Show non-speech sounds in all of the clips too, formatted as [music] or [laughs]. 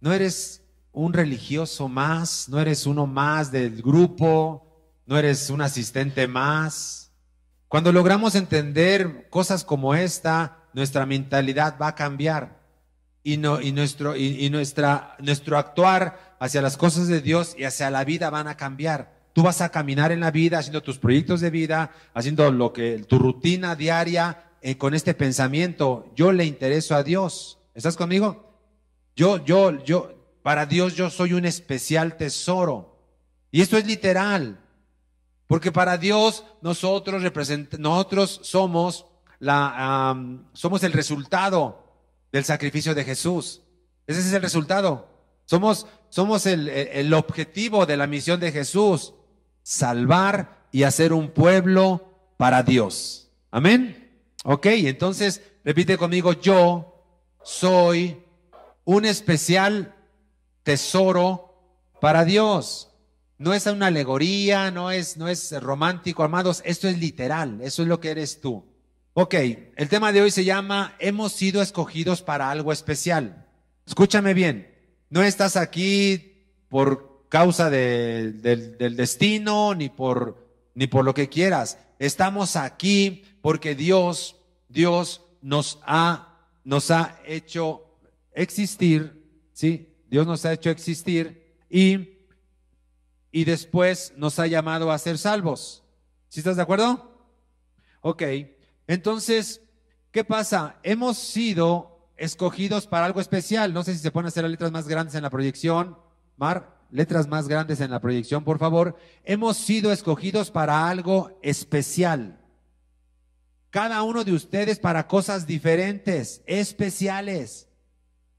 No eres un religioso más, no eres uno más del grupo, no eres un asistente más. Cuando logramos entender cosas como esta, nuestra mentalidad va a cambiar y, no, y, nuestro, y, nuestra, nuestro actuar hacia las cosas de Dios y hacia la vida van a cambiar. Tú vas a caminar en la vida haciendo tus proyectos de vida, haciendo lo que tu rutina diaria eh, con este pensamiento. Yo le intereso a Dios. ¿Estás conmigo? Yo, yo, yo, para Dios yo soy un especial tesoro. Y esto es literal. Porque para Dios nosotros, nosotros somos, la, somos el resultado del sacrificio de Jesús. Ese es el resultado. Somos, somos el, el objetivo de la misión de Jesús, salvar y hacer un pueblo para Dios. Amén. Ok, entonces repite conmigo, yo soy un especial tesoro para Dios. No es una alegoría, no es, no es romántico, amados, esto es literal, eso es lo que eres tú. Ok, el tema de hoy se llama Hemos sido escogidos para algo especial. Escúchame bien, no estás aquí por causa del destino ni por, ni por lo que quieras. Estamos aquí porque Dios, Dios nos ha, nos ha hecho existir, ¿sí? Dios nos ha hecho existir y, y después nos ha llamado a ser salvos. ¿Sí estás de acuerdo? Ok, entonces, ¿qué pasa? Hemos sido escogidos para algo especial. No sé si se pueden hacer las letras más grandes en la proyección. Mar, letras más grandes en la proyección, por favor. Hemos sido escogidos para algo especial. Cada uno de ustedes para cosas diferentes, especiales.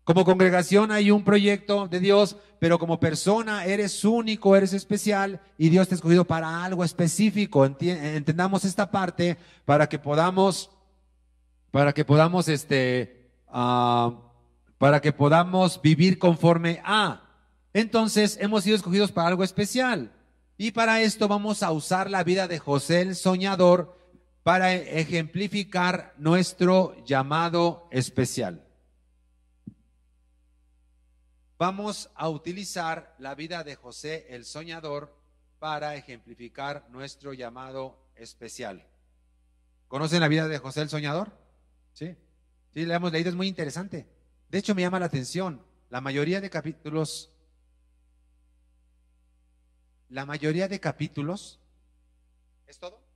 Como congregación hay un proyecto de Dios, pero como persona eres único, eres especial y Dios te ha escogido para algo específico. Entendamos esta parte para que podamos, para que podamos, este, ah, para que podamos vivir conforme a. Entonces hemos sido escogidos para algo especial y para esto vamos a usar la vida de José el soñador para ejemplificar nuestro llamado especial. Vamos a utilizar la vida de José el soñador para ejemplificar nuestro llamado especial. ¿Conocen la vida de José el soñador? Sí. Sí, la hemos leído, es muy interesante. De hecho, me llama la atención. La mayoría de capítulos, la mayoría de capítulos, ¿es todo?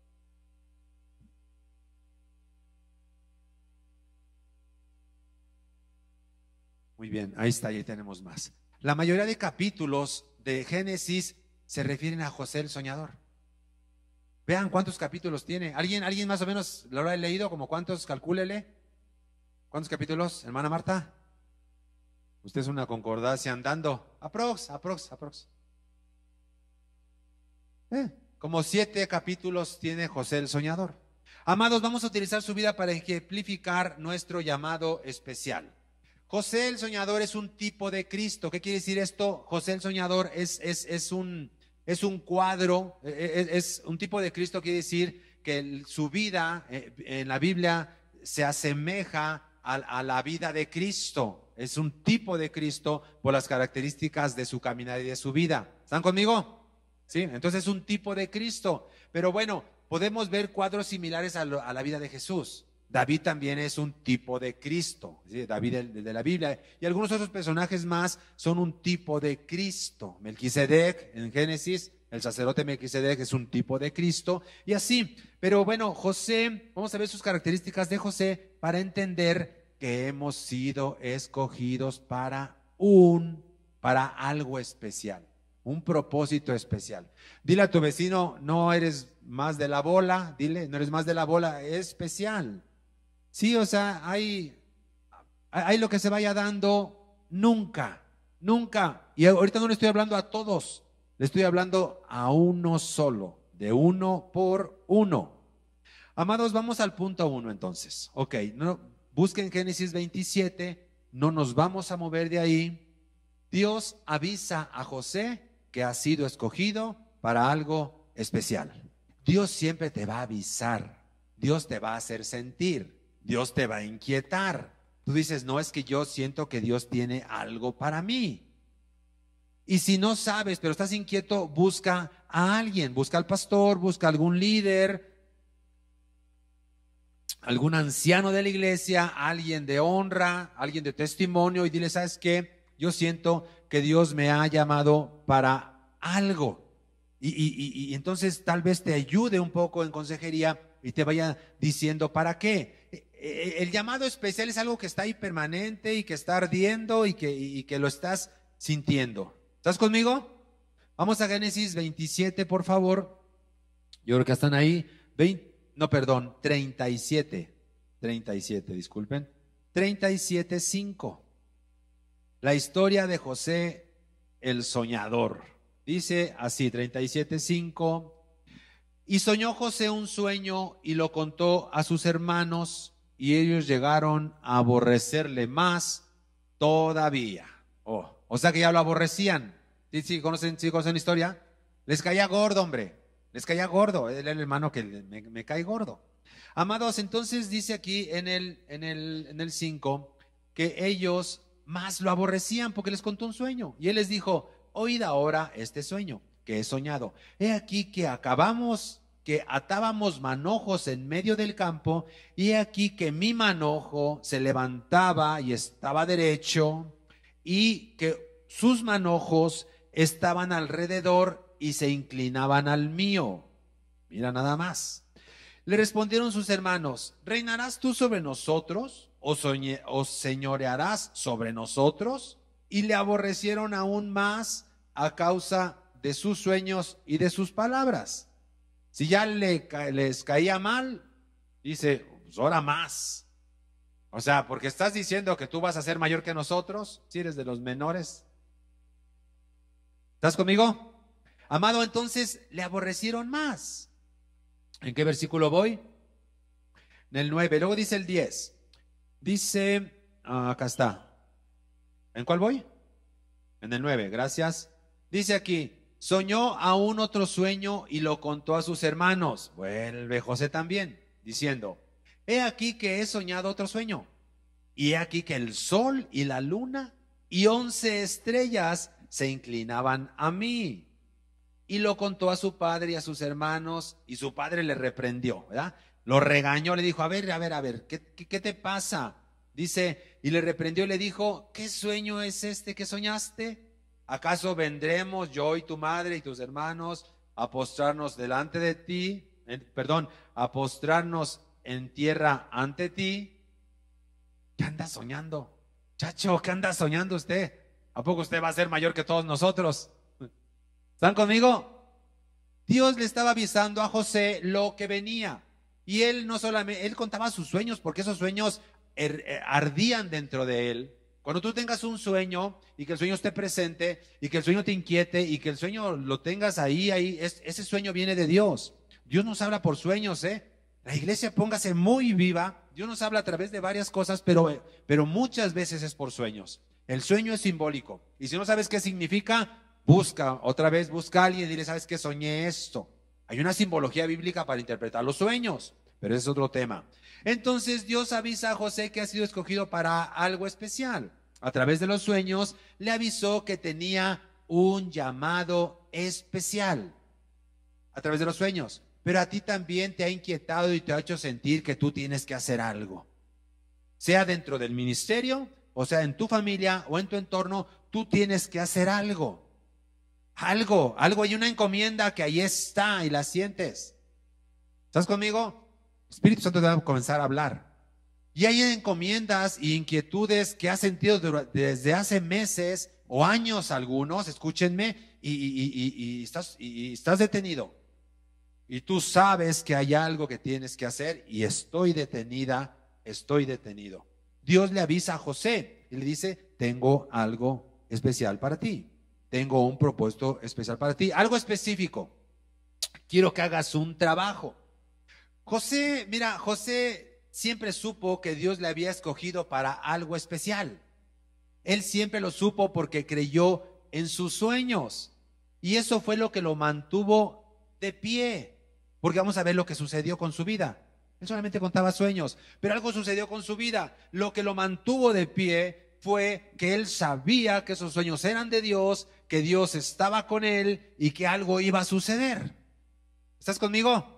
Muy bien, ahí está, ahí tenemos más. La mayoría de capítulos de Génesis se refieren a José el soñador. Vean cuántos capítulos tiene. ¿Alguien, alguien más o menos lo habrá leído? ¿Como cuántos? Calcúlele. ¿Cuántos capítulos, hermana Marta? Usted es una concordancia andando. Aprox, aprox, aprox. Eh, como siete capítulos tiene José el soñador. Amados, vamos a utilizar su vida para ejemplificar nuestro llamado especial. José el soñador es un tipo de Cristo. ¿Qué quiere decir esto? José el soñador es, es, un, es un cuadro, e, e, e, es, un tipo de Cristo, quiere decir que su vida eh, en la Biblia se asemeja a, la vida de Cristo. Es un tipo de Cristo por las características de su caminar y de su vida. ¿Están conmigo? Sí, entonces es un tipo de Cristo. Pero bueno, podemos ver cuadros similares a la vida de Jesús. David también es un tipo de Cristo, David de la Biblia, y algunos otros personajes más son un tipo de Cristo. Melquisedec en Génesis, el sacerdote Melquisedec es un tipo de Cristo, y así. Pero bueno, José, vamos a ver sus características de José para entender que hemos sido escogidos para un, para algo especial, un propósito especial. Dile a tu vecino, no eres más de la bola, dile, no eres más de la bola, es especial. Sí, o sea, hay, hay lo que se vaya dando nunca, nunca. Y ahorita no le estoy hablando a todos, le estoy hablando a uno solo, de uno por uno. Amados, vamos al punto uno entonces. Ok, no, busquen Génesis 27, no nos vamos a mover de ahí. Dios avisa a José que ha sido escogido para algo especial. Dios siempre te va a avisar, Dios te va a hacer sentir. Dios te va a inquietar. Tú dices, no es que yo siento que Dios tiene algo para mí. Y si no sabes, pero estás inquieto, busca a alguien, busca al pastor, busca algún líder, algún anciano de la iglesia, alguien de honra, alguien de testimonio y dile, ¿sabes qué? Yo siento que Dios me ha llamado para algo. Y, y entonces tal vez te ayude un poco en consejería y te vaya diciendo para qué. Eh, eh, el llamado especial es algo que está ahí permanente y que está ardiendo y que, lo estás sintiendo. ¿Estás conmigo? Vamos a Génesis 27, por favor. Yo creo que están ahí. 20, no, perdón, 37. 37, disculpen. 37, 5. La historia de José el soñador. Dice así, 37, 5. Y soñó José un sueño y lo contó a sus hermanos y ellos llegaron a aborrecerle más todavía. Oh, o sea que ya lo aborrecían. ¿Sí, sí, conocen, la historia? Les caía gordo, hombre. Les caía gordo. Él era el hermano que me, cae gordo. Amados, entonces dice aquí en el, en el, en el 5 que ellos más lo aborrecían porque les contó un sueño. Y él les dijo, oíd ahora este sueño que he soñado. He aquí que acabamos que atábamos manojos en medio del campo, y aquí que mi manojo se levantaba y estaba derecho, y que sus manojos estaban alrededor y se inclinaban al mío. Mira nada más. Le respondieron sus hermanos, ¿reinarás tú sobre nosotros o, señorearás sobre nosotros? Y le aborrecieron aún más a causa de sus sueños y de sus palabras. Si ya le, les caía mal, dice, pues, ahora más. O sea, porque estás diciendo que tú vas a ser mayor que nosotros, si eres de los menores. ¿Estás conmigo? Amado, entonces le aborrecieron más. ¿En qué versículo voy? En el 9. Luego dice el 10. Dice, ah, acá está. ¿En cuál voy? En el 9, gracias. Dice aquí, Soñó aún otro sueño y lo contó a sus hermanos. Vuelve José también, diciendo, he aquí que he soñado otro sueño. Y he aquí que el sol y la luna y once estrellas se inclinaban a mí. Y lo contó a su padre y a sus hermanos, y su padre le reprendió, ¿verdad? Lo regañó, le dijo, a ver, a ver, a ver, ¿qué, qué, qué te pasa? Dice, y le reprendió y le dijo, ¿qué sueño es este que soñaste? ¿Acaso vendremos yo y tu madre y tus hermanos a postrarnos delante de ti? perdón, a postrarnos en tierra ante ti. ¿Qué anda soñando? Chacho, ¿qué anda soñando usted? ¿A poco usted va a ser mayor que todos nosotros? ¿Están conmigo? Dios le estaba avisando a José lo que venía. Y él no solamente, él contaba sus sueños porque esos sueños er, eh, ardían dentro de él. Cuando tú tengas un sueño y que el sueño esté presente y que el sueño te inquiete y que el sueño lo tengas ahí, ahí, ese sueño viene de Dios. Dios nos habla por sueños, ¿eh? La iglesia póngase muy viva. Dios nos habla a través de varias cosas, pero, pero muchas veces es por sueños. El sueño es simbólico. Y si no sabes qué significa, busca, otra vez busca a alguien y dile, ¿sabes qué? Soñé esto. Hay una simbología bíblica para interpretar los sueños, pero ese es otro tema. Entonces Dios avisa a José que ha sido escogido para algo especial. A través de los sueños le avisó que tenía un llamado especial. A través de los sueños. Pero a ti también te ha inquietado y te ha hecho sentir que tú tienes que hacer algo. Sea dentro del ministerio, o sea, en tu familia o en tu entorno, tú tienes que hacer algo. Algo, algo, hay una encomienda que ahí está y la sientes. ¿Estás conmigo? Espíritu Santo te comenzar a hablar. Y hay encomiendas e inquietudes que has sentido desde hace meses o años algunos, escúchenme, y, estás, y estás detenido. Y tú sabes que hay algo que tienes que hacer y estoy detenida, estoy detenido. Dios le avisa a José y le dice, tengo algo especial para ti, tengo un propuesto especial para ti, algo específico. Quiero que hagas un trabajo. José, mira, José siempre supo que Dios le había escogido para algo especial. Él siempre lo supo porque creyó en sus sueños. Y eso fue lo que lo mantuvo de pie. Porque vamos a ver lo que sucedió con su vida. Él solamente contaba sueños, pero algo sucedió con su vida. Lo que lo mantuvo de pie fue que él sabía que sus sueños eran de Dios, que Dios estaba con él y que algo iba a suceder. ¿Estás conmigo?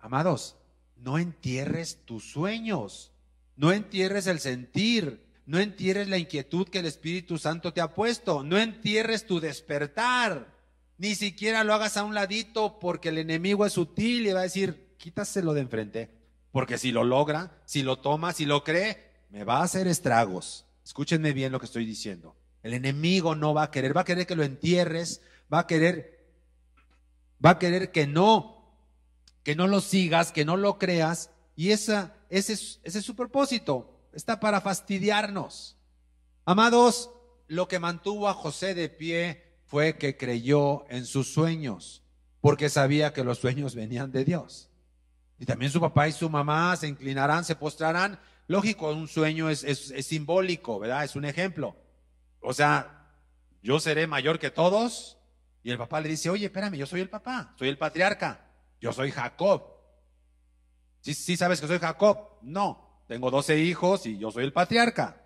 Amados, no entierres tus sueños, no entierres el sentir, no entierres la inquietud que el Espíritu Santo te ha puesto, no entierres tu despertar, ni siquiera lo hagas a un ladito porque el enemigo es sutil y va a decir, quítaselo de enfrente, porque si lo logra, si lo toma, si lo cree, me va a hacer estragos. Escúchenme bien lo que estoy diciendo. El enemigo no va a querer, va a querer que lo entierres, va a querer, va a querer que no que no lo sigas, que no lo creas. Y esa, ese, es su propósito. Está para fastidiarnos. Amados, lo que mantuvo a José de pie fue que creyó en sus sueños, porque sabía que los sueños venían de Dios. Y también su papá y su mamá se inclinarán, se postrarán. Lógico, un sueño es, es simbólico, ¿verdad? Es un ejemplo. O sea, yo seré mayor que todos. Y el papá le dice, oye, espérame, yo soy el papá, soy el patriarca. Yo soy Jacob. ¿Sí, sí sabes que soy Jacob? No, tengo 12 hijos y yo soy el patriarca.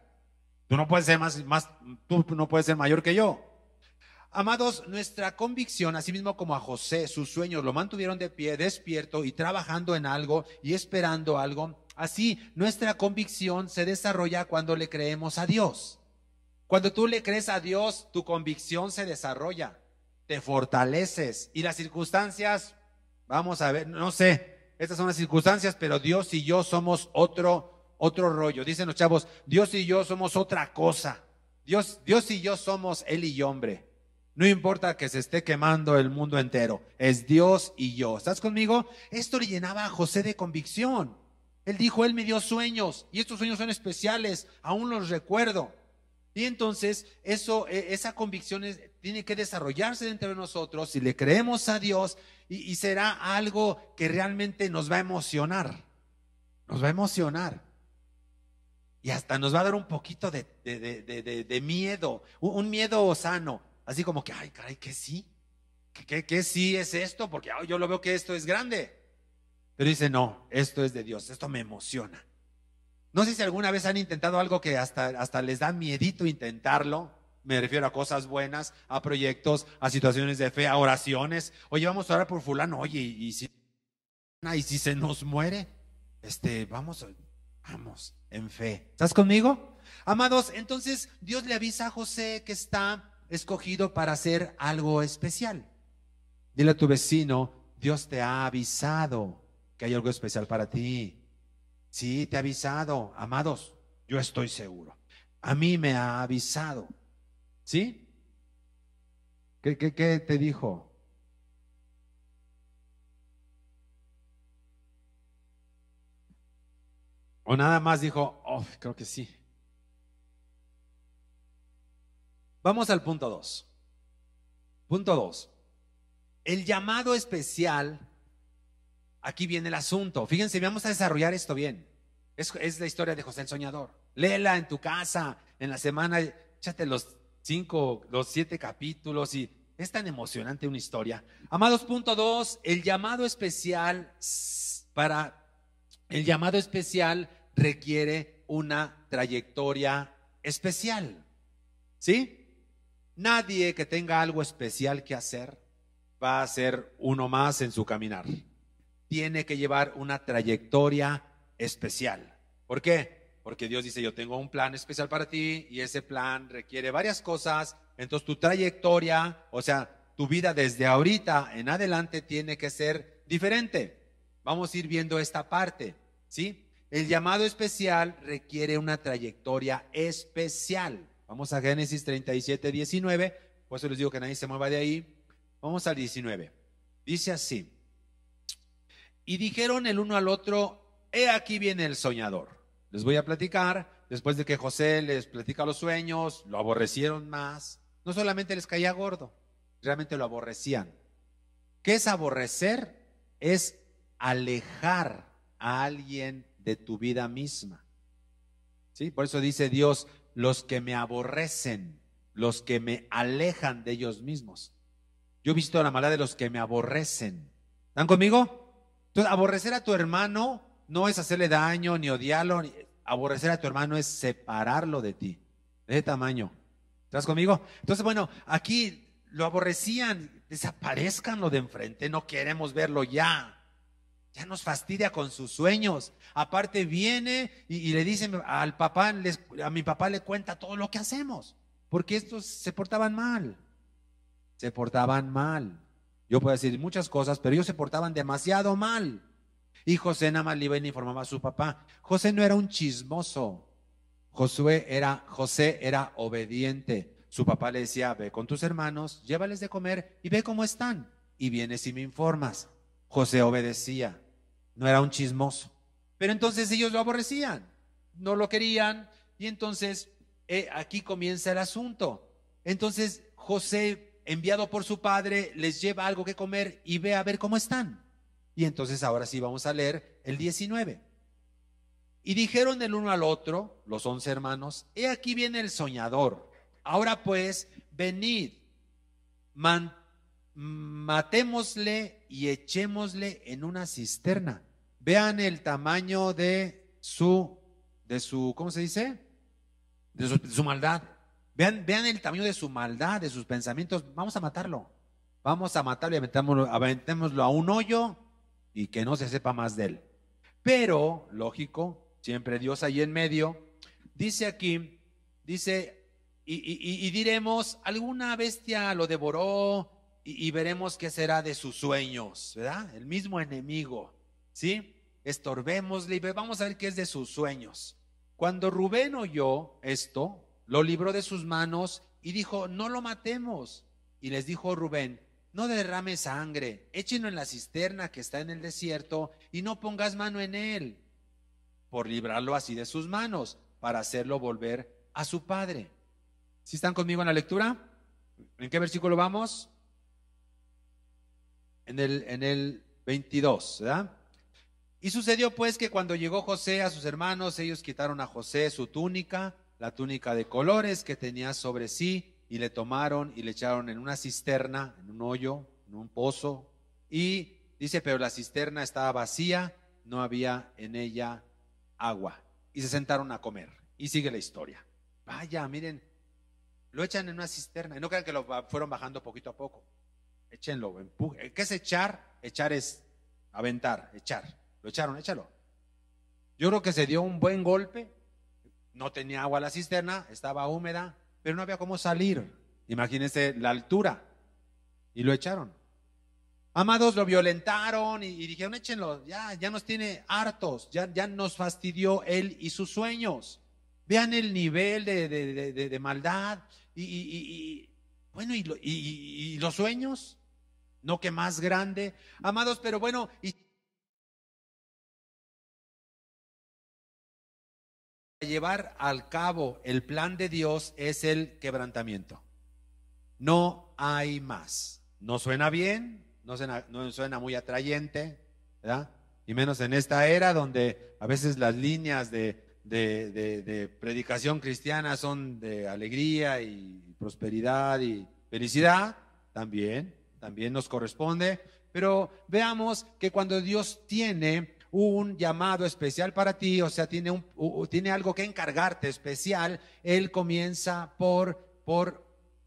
Tú no puedes ser más, más tú no puedes ser mayor que yo. Amados, nuestra convicción, así mismo como a José, sus sueños lo mantuvieron de pie, despierto y trabajando en algo y esperando algo. Así, nuestra convicción se desarrolla cuando le creemos a Dios. Cuando tú le crees a Dios, tu convicción se desarrolla, te fortaleces y las circunstancias Vamos a ver, no sé, estas son las circunstancias, pero Dios y yo somos otro, otro rollo. Dicen los chavos, Dios y yo somos otra cosa. Dios, Dios y yo somos él y hombre. No importa que se esté quemando el mundo entero, es Dios y yo. ¿Estás conmigo? Esto le llenaba a José de convicción. Él dijo, Él me dio sueños y estos sueños son especiales, aún los recuerdo. Y entonces eso, e, esa convicción es tiene que desarrollarse dentro de nosotros si le creemos a Dios y, será algo que realmente nos va a emocionar. Nos va a emocionar. Y hasta nos va a dar un poquito de, miedo, un, miedo sano. Así como que, ay, caray, que sí. Que, sí es esto, porque yo lo veo que esto es grande. Pero dice, no, esto es de Dios, esto me emociona. No sé si alguna vez han intentado algo que hasta, hasta les da miedito intentarlo. Me refiero a cosas buenas, a proyectos, a situaciones de fe, a oraciones. Oye, vamos a orar por fulano, oye, y, si, y si se nos muere, este, vamos, vamos, en fe. ¿Estás conmigo? Amados, entonces Dios le avisa a José que está escogido para hacer algo especial. Dile a tu vecino, Dios te ha avisado que hay algo especial para ti. Sí, te ha avisado, amados, yo estoy seguro. A mí me ha avisado. ¿Sí? ¿Qué, te dijo? O nada más dijo, oh, creo que sí. Vamos al punto 2. Punto 2. El llamado especial, aquí viene el asunto. Fíjense, vamos a desarrollar esto bien. Es, la historia de José el Soñador. Léela en tu casa, en la semana, échate los cinco, los siete capítulos y es tan emocionante una historia. Amados, punto dos, el llamado especial para, el llamado especial requiere una trayectoria especial. ¿Sí? Nadie que tenga algo especial que hacer va a ser uno más en su caminar. Tiene que llevar una trayectoria especial. ¿Por qué? Porque Dios dice, yo tengo un plan especial para ti y ese plan requiere varias cosas. Entonces tu trayectoria, o sea, tu vida desde ahorita en adelante tiene que ser diferente. Vamos a ir viendo esta parte, ¿sí? El llamado especial requiere una trayectoria especial. Vamos a Génesis 37, 19. Por eso les digo que nadie se mueva de ahí. Vamos al 19. Dice así. Y dijeron el uno al otro, he aquí viene el soñador. Les voy a platicar, después de que José les platica los sueños, lo aborrecieron más. No solamente les caía gordo, realmente lo aborrecían. ¿Qué es aborrecer? Es alejar a alguien de tu vida misma. ¿Sí? Por eso dice Dios, los que me aborrecen, los que me alejan de ellos mismos. Yo he visto la maldad de los que me aborrecen. ¿Están conmigo? Entonces, aborrecer a tu hermano no es hacerle daño ni odiarlo, ni, aborrecer a tu hermano es separarlo de ti, de tamaño. ¿Estás conmigo? Entonces, bueno, aquí lo aborrecían, desaparezcanlo de enfrente, no queremos verlo ya. Ya nos fastidia con sus sueños. Aparte viene y, le dice al papá, a mi papá le cuenta todo lo que hacemos, porque estos se portaban mal. Se portaban mal. Yo puedo decir muchas cosas, pero ellos se portaban demasiado mal. Y José nada más le iba y informaba a su papá. José no era un chismoso. Josué era, José era obediente. Su papá le decía, ve con tus hermanos, llévales de comer y ve cómo están. Y vienes y me informas. José obedecía. No era un chismoso. Pero entonces ellos lo aborrecían. No lo querían. Y entonces eh, aquí comienza el asunto. Entonces José, enviado por su padre, les lleva algo que comer y ve a ver cómo están. Y entonces ahora sí vamos a leer el 19. Y dijeron el uno al otro, los once hermanos, he aquí viene el soñador. Ahora pues, venid, matémosle y echémosle en una cisterna. Vean el tamaño de su, de su, ¿cómo se dice? De su, maldad. Vean, vean el tamaño de su maldad, de sus pensamientos. Vamos a matarlo. Vamos a matarlo y aventémoslo a un hoyo y que no se sepa más de él. Pero, lógico, siempre Dios ahí en medio, dice aquí, dice, y, diremos, alguna bestia lo devoró y, veremos qué será de sus sueños, ¿verdad? El mismo enemigo, ¿sí? Estorbémosle y vamos a ver qué es de sus sueños. Cuando Rubén oyó esto, lo libró de sus manos y dijo, no lo matemos. Y les dijo Rubén, no derrame sangre, échenlo en la cisterna que está en el desierto y no pongas mano en él, por librarlo así de sus manos, para hacerlo volver a su padre. Si están conmigo en la lectura? ¿En qué versículo vamos? En el, en el 22, Y sucedió pues que cuando llegó José a sus hermanos, ellos quitaron a José su túnica, la túnica de colores que tenía sobre sí, y le tomaron y le echaron en una cisterna, en un hoyo, en un pozo. Y dice, pero la cisterna estaba vacía, no había en ella agua. Y se sentaron a comer. Y sigue la historia. Vaya, miren, lo echan en una cisterna. Y no crean que lo fueron bajando poquito a poco. Échenlo, empuje. ¿Qué es echar? Echar es aventar, echar. Lo echaron, échalo. Yo creo que se dio un buen golpe. No tenía agua la cisterna, estaba húmeda, pero no había cómo salir. Imagínense la altura. Y lo echaron. Amados lo violentaron y, dijeron, échenlo, ya, ya nos tiene hartos, ya, ya nos fastidió él y sus sueños. Vean el nivel de, de, de, maldad y, bueno, y, los sueños, no que más grande. Amados, pero bueno, y llevar al cabo el plan de Dios es el quebrantamiento. No hay más. No suena bien, no suena, muy atrayente, ¿verdad? Y menos en esta era donde a veces las líneas de, de predicación cristiana son de alegría y prosperidad y felicidad, también, también nos corresponde. Pero veamos que cuando Dios tiene un llamado especial para ti, o sea, tiene, un, tiene algo que encargarte especial, Él comienza por, por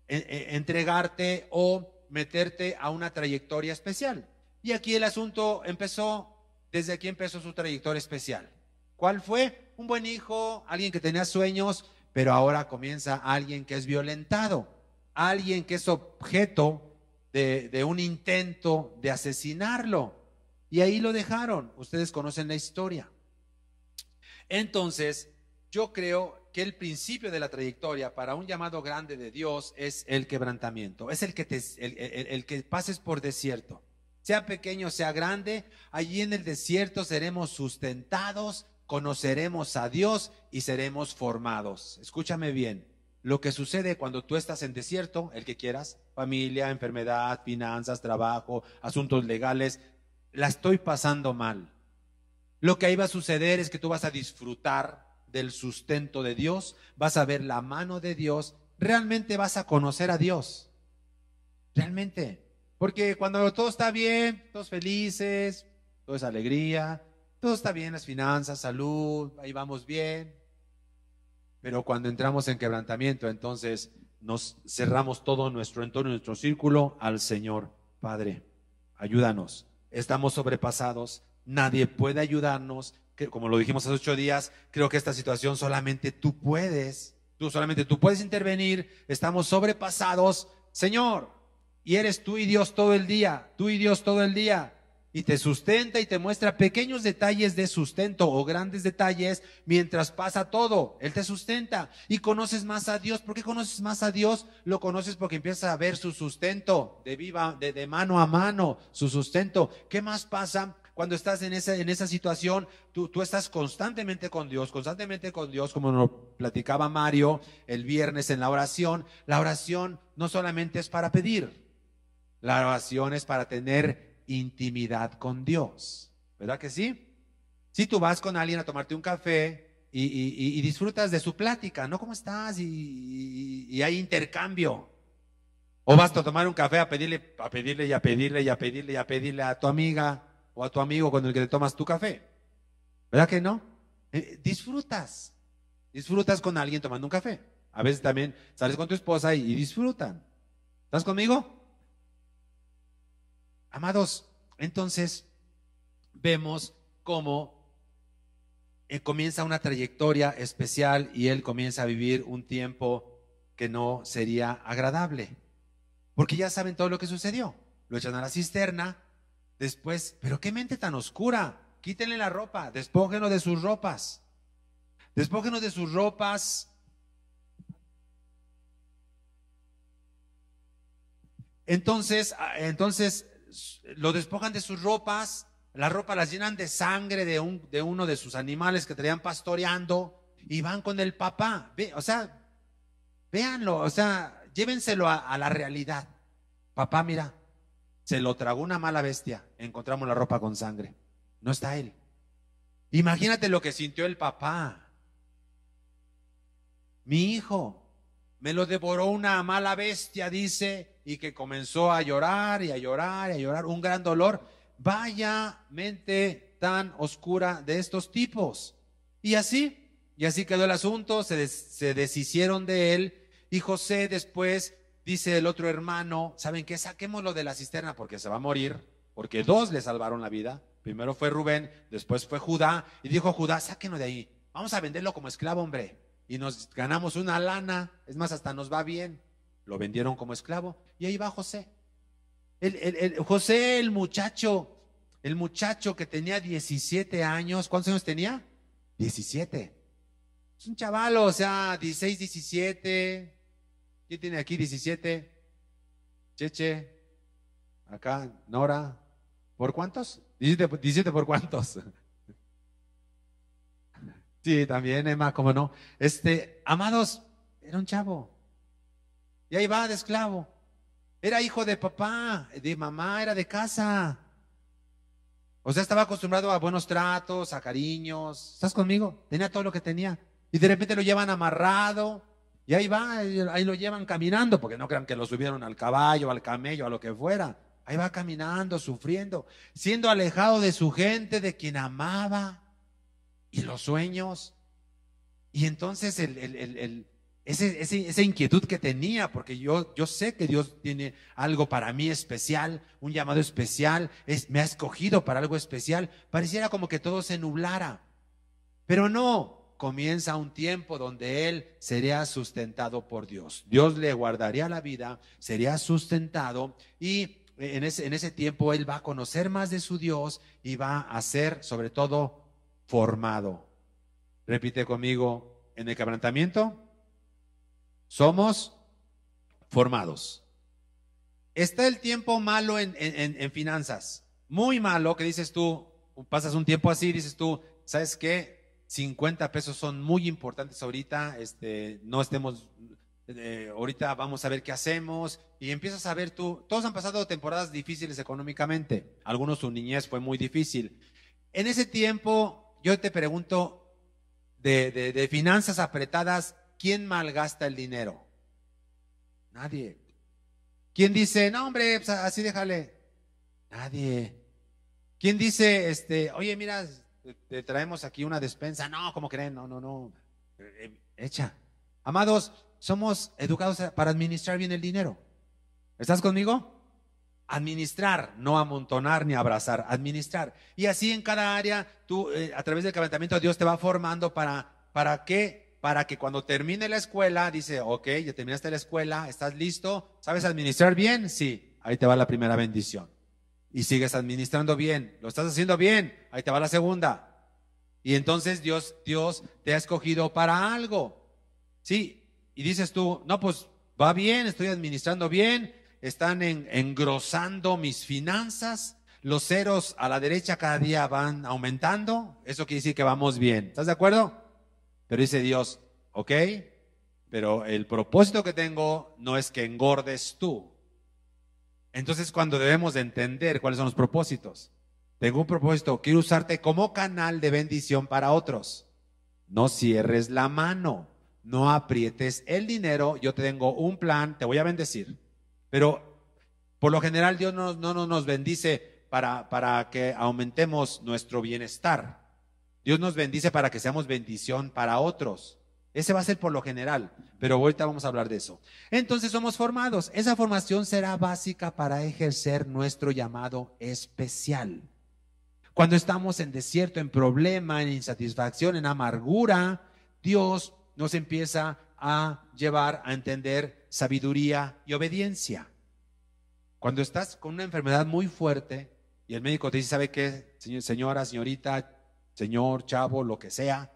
entregarte o meterte a una trayectoria especial. Y aquí el asunto empezó, desde aquí empezó su trayectoria especial. ¿Cuál fue? Un buen hijo, alguien que tenía sueños, pero ahora comienza alguien que es violentado, alguien que es objeto de, de un intento de asesinarlo. Y ahí lo dejaron. Ustedes conocen la historia. Entonces, yo creo que el principio de la trayectoria para un llamado grande de Dios es el quebrantamiento, es el que, te, el, que pases por desierto. Sea pequeño, sea grande, allí en el desierto seremos sustentados, conoceremos a Dios y seremos formados. Escúchame bien, lo que sucede cuando tú estás en desierto, el que quieras, familia, enfermedad, finanzas, trabajo, asuntos legales, la estoy pasando mal. Lo que ahí va a suceder es que tú vas a disfrutar del sustento de Dios, vas a ver la mano de Dios, realmente vas a conocer a Dios. Realmente. Porque cuando todo está bien, todos felices, todo es alegría, todo está bien, las finanzas, salud, ahí vamos bien. Pero cuando entramos en quebrantamiento, entonces nos cerramos todo nuestro entorno, nuestro círculo al Señor. Padre, ayúdanos estamos sobrepasados, nadie puede ayudarnos, como lo dijimos hace ocho días, creo que esta situación solamente tú puedes, tú solamente tú puedes intervenir, estamos sobrepasados, Señor, y eres tú y Dios todo el día, tú y Dios todo el día y te sustenta y te muestra pequeños detalles de sustento o grandes detalles mientras pasa todo. Él te sustenta y conoces más a Dios. ¿Por qué conoces más a Dios? Lo conoces porque empiezas a ver su sustento de viva, de, mano a mano, su sustento. ¿Qué más pasa? Cuando estás en esa, en esa situación, tú, tú estás constantemente con Dios, constantemente con Dios, como nos platicaba Mario el viernes en la oración. La oración no solamente es para pedir, la oración es para tener intimidad con Dios. ¿Verdad que sí? Si tú vas con alguien a tomarte un café y, disfrutas de su plática, ¿no? ¿Cómo estás? Y, hay intercambio. O vas a tomar un café a pedirle, a pedirle y a pedirle y a pedirle a pedirle a tu amiga o a tu amigo con el que te tomas tu café. ¿Verdad que no? Eh, disfrutas. Disfrutas con alguien tomando un café. A veces también sales con tu esposa y, y disfrutan. ¿Estás conmigo? Amados, entonces vemos cómo eh, comienza una trayectoria especial y él comienza a vivir un tiempo que no sería agradable. Porque ya saben todo lo que sucedió. Lo echan a la cisterna, después, pero qué mente tan oscura. Quítenle la ropa, despógeno de sus ropas. Despójenos de sus ropas. Entonces, ah, entonces lo despojan de sus ropas, las ropas las llenan de sangre de, de uno de sus animales que traían pastoreando y van con el papá. o sea, véanlo, o sea, llévenselo a la realidad. Papá, mira, se lo tragó una mala bestia, encontramos la ropa con sangre, no está él. Imagínate lo que sintió el papá. Mi hijo, me lo devoró una mala bestia, dice, y que comenzó a llorar y a llorar y a llorar, un gran dolor. Vaya mente tan oscura de estos tipos. Y así, y así quedó el asunto, se, deshicieron de él y José después dice el otro hermano, ¿saben qué? Saquémoslo de la cisterna porque se va a morir, porque dos le salvaron la vida. Primero fue Rubén, después fue Judá y dijo Judá, sáquenlo de ahí, vamos a venderlo como esclavo, hombre. Y nos ganamos una lana, es más, hasta nos va bien lo vendieron como esclavo y ahí va José. El, José, el muchacho, el muchacho que tenía 17 años, ¿cuántos años tenía? 17. Es un chaval, o sea, 16, 17. ¿Quién tiene aquí 17? Cheche, acá, Nora. ¿Por cuántos? 17, por cuántos. [laughs] Sí, también, Emma, cómo no. Este, amados, era un chavo. Y ahí va de esclavo. Era hijo de papá, de mamá, era de casa. O sea, estaba acostumbrado a buenos tratos, a cariños. ¿Estás conmigo? Tenía todo lo que tenía. Y de repente lo llevan amarrado. Y ahí va, ahí lo llevan caminando, porque no crean que lo subieron al caballo, al camello, a lo que fuera. Ahí va caminando, sufriendo, siendo alejado de su gente, de quien amaba, y los sueños. Y entonces el, el, esa inquietud que tenía, porque yo, sé que Dios tiene algo para mí especial, un llamado especial, es, me ha escogido para algo especial, pareciera como que todo se nublara, pero no, comienza un tiempo donde él sería sustentado por Dios. Dios le guardaría la vida, sería sustentado y en ese, en ese, tiempo él va a conocer más de su Dios y va a ser sobre todo formado. Repite conmigo, en el quebrantamiento somos formados. Está el tiempo malo en, en, finanzas, muy malo, que dices tú, pasas un tiempo así, dices tú, ¿sabes qué? 50 pesos son muy importantes ahorita, este, no estemos, eh, ahorita vamos a ver qué hacemos. Y empiezas a ver tú, todos han pasado temporadas difíciles económicamente, algunos su niñez fue muy difícil. En ese tiempo, yo te pregunto, de, de finanzas apretadas, ¿quién malgasta el dinero? Nadie. ¿Quién dice, no, hombre, pues, así déjale? Nadie. ¿Quién dice, este, oye, mira, te traemos aquí una despensa? No, ¿cómo creen? No, no, no. Hecha. Eh, eh, Amados, somos educados para administrar bien el dinero. ¿Estás conmigo? Administrar, no amontonar ni abrazar, administrar. Y así en cada área, tú, eh, a través del calentamiento, Dios te va formando para, ¿para qué? para que cuando termine la escuela, dice, ok, ya terminaste la escuela, estás listo, ¿sabes administrar bien? Sí, ahí te va la primera bendición. Y sigues administrando bien, lo estás haciendo bien, ahí te va la segunda. Y entonces Dios, Dios te ha escogido para algo. Sí, y dices tú, no, pues va bien, estoy administrando bien, están engrosando mis finanzas, los ceros a la derecha cada día van aumentando, eso quiere decir que vamos bien. ¿Estás de acuerdo? Pero dice Dios, ok, pero el propósito que tengo no es que engordes tú. Entonces cuando debemos entender cuáles son los propósitos, tengo un propósito, quiero usarte como canal de bendición para otros. No cierres la mano, no aprietes el dinero, yo te tengo un plan, te voy a bendecir. Pero por lo general Dios no, nos bendice para que aumentemos nuestro bienestar. Dios nos bendice para que seamos bendición para otros. Ese va a ser por lo general, pero ahorita vamos a hablar de eso. Entonces somos formados. Esa formación será básica para ejercer nuestro llamado especial. Cuando estamos en desierto, en problema, en insatisfacción, en amargura, Dios nos empieza a llevar a entender sabiduría y obediencia. Cuando estás con una enfermedad muy fuerte y el médico te dice, ¿sabe qué, señora, señorita, señor, chavo, lo que sea,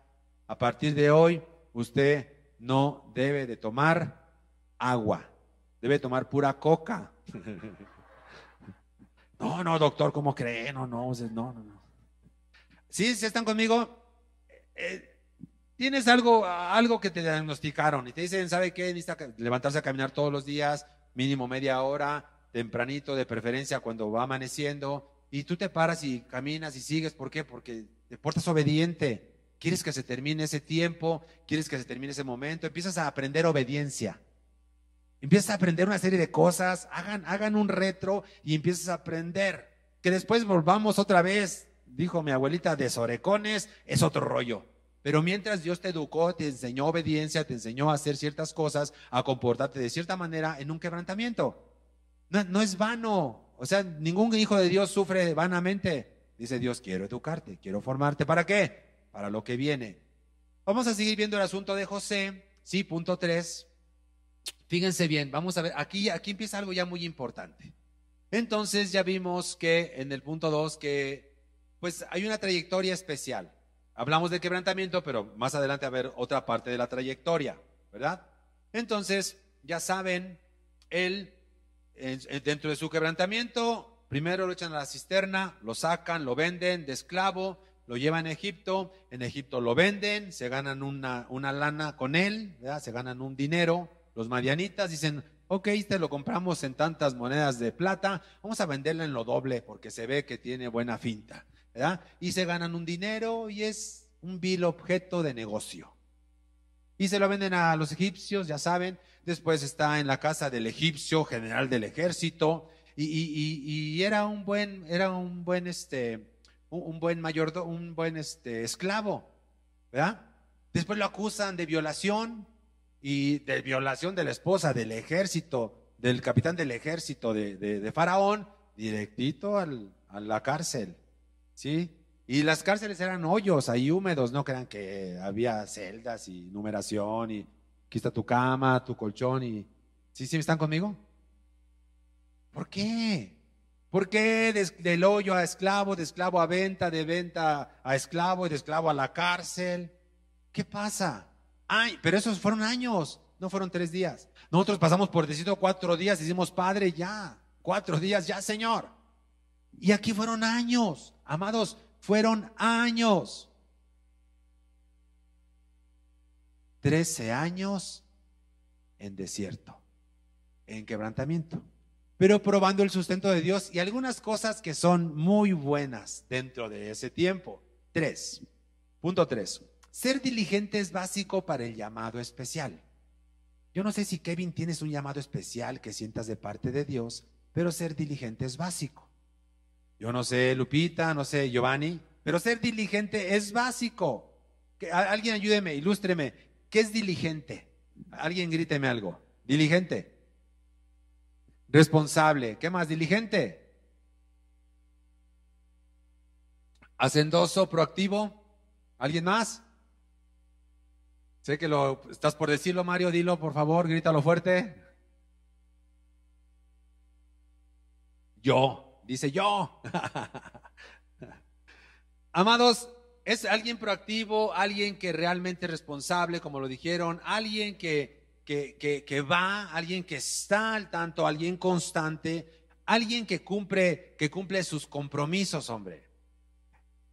a partir de hoy usted no debe de tomar agua, debe tomar pura coca. [laughs] no, no, doctor, ¿cómo cree? No, no, no, no. ¿Sí? si están conmigo? Eh, eh, tienes algo, algo que te diagnosticaron y te dicen, ¿sabe qué? Necesitas levantarse a caminar todos los días, mínimo media hora, tempranito, de preferencia cuando va amaneciendo, y tú te paras y caminas y sigues, ¿por qué? Porque te portas obediente, quieres que se termine ese tiempo, quieres que se termine ese momento, empiezas a aprender obediencia. Empiezas a aprender una serie de cosas, hagan, hagan un retro y empiezas a aprender. Que después volvamos otra vez, dijo mi abuelita, de sorecones, es otro rollo. Pero mientras Dios te educó, te enseñó obediencia, te enseñó a hacer ciertas cosas, a comportarte de cierta manera en un quebrantamiento. No, no es vano. O sea, ningún hijo de Dios sufre vanamente. Dice Dios, quiero educarte, quiero formarte. ¿Para qué? Para lo que viene. Vamos a seguir viendo el asunto de José. Sí, punto tres. Fíjense bien, vamos a ver, aquí, aquí empieza algo ya muy importante. Entonces ya vimos que en el punto dos, que pues hay una trayectoria especial. Hablamos de quebrantamiento, pero más adelante a ver otra parte de la trayectoria, ¿verdad? Entonces, ya saben, él dentro de su quebrantamiento Primero lo echan a la cisterna, lo sacan, lo venden de esclavo, lo llevan a Egipto, en Egipto lo venden, se ganan una, una lana con él, se ganan un dinero. Los marianitas dicen, ok, este lo compramos en tantas monedas de plata, vamos a venderlo en lo doble porque se ve que tiene buena finta. Y se ganan un dinero y es un vil objeto de negocio. Y se lo venden a los egipcios, ya saben. Después está en la casa del egipcio, general del ejército y, era un buen, era un buen, este, un, buen un buen este, esclavo, ¿verdad? Después lo acusan de violación y de violación de la esposa, del ejército, del capitán del ejército de, Faraón, directito al, a la cárcel, ¿sí? Y las cárceles eran hoyos ahí húmedos, no crean que había celdas y numeración y aquí está tu cama, tu colchón y... ¿Sí, sí, están conmigo? ¿Por qué? ¿Por qué del hoyo a esclavo, de esclavo a venta, de venta a esclavo y de esclavo a la cárcel? ¿Qué pasa? Ay, pero esos fueron años, no fueron tres días. Nosotros pasamos por desierto cuatro días, decimos, Padre, ya, cuatro días, ya, Señor. Y aquí fueron años, amados, fueron años. Trece años en desierto, en quebrantamiento pero probando el sustento de Dios y algunas cosas que son muy buenas dentro de ese tiempo. Tres, punto tres, ser diligente es básico para el llamado especial. Yo no sé si Kevin tienes un llamado especial que sientas de parte de Dios, pero ser diligente es básico. Yo no sé, Lupita, no sé, Giovanni, pero ser diligente es básico. Que, alguien ayúdeme, ilústreme. ¿Qué es diligente? Alguien gríteme algo. Diligente responsable. ¿Qué más? Diligente. Hacendoso, proactivo. ¿Alguien más? Sé que lo estás por decirlo, Mario. Dilo, por favor, grítalo fuerte. Yo, dice yo. [laughs] Amados, es alguien proactivo, alguien que realmente es responsable, como lo dijeron, alguien que que, va, alguien que está al tanto, alguien constante, alguien que cumple, que cumple sus compromisos, hombre.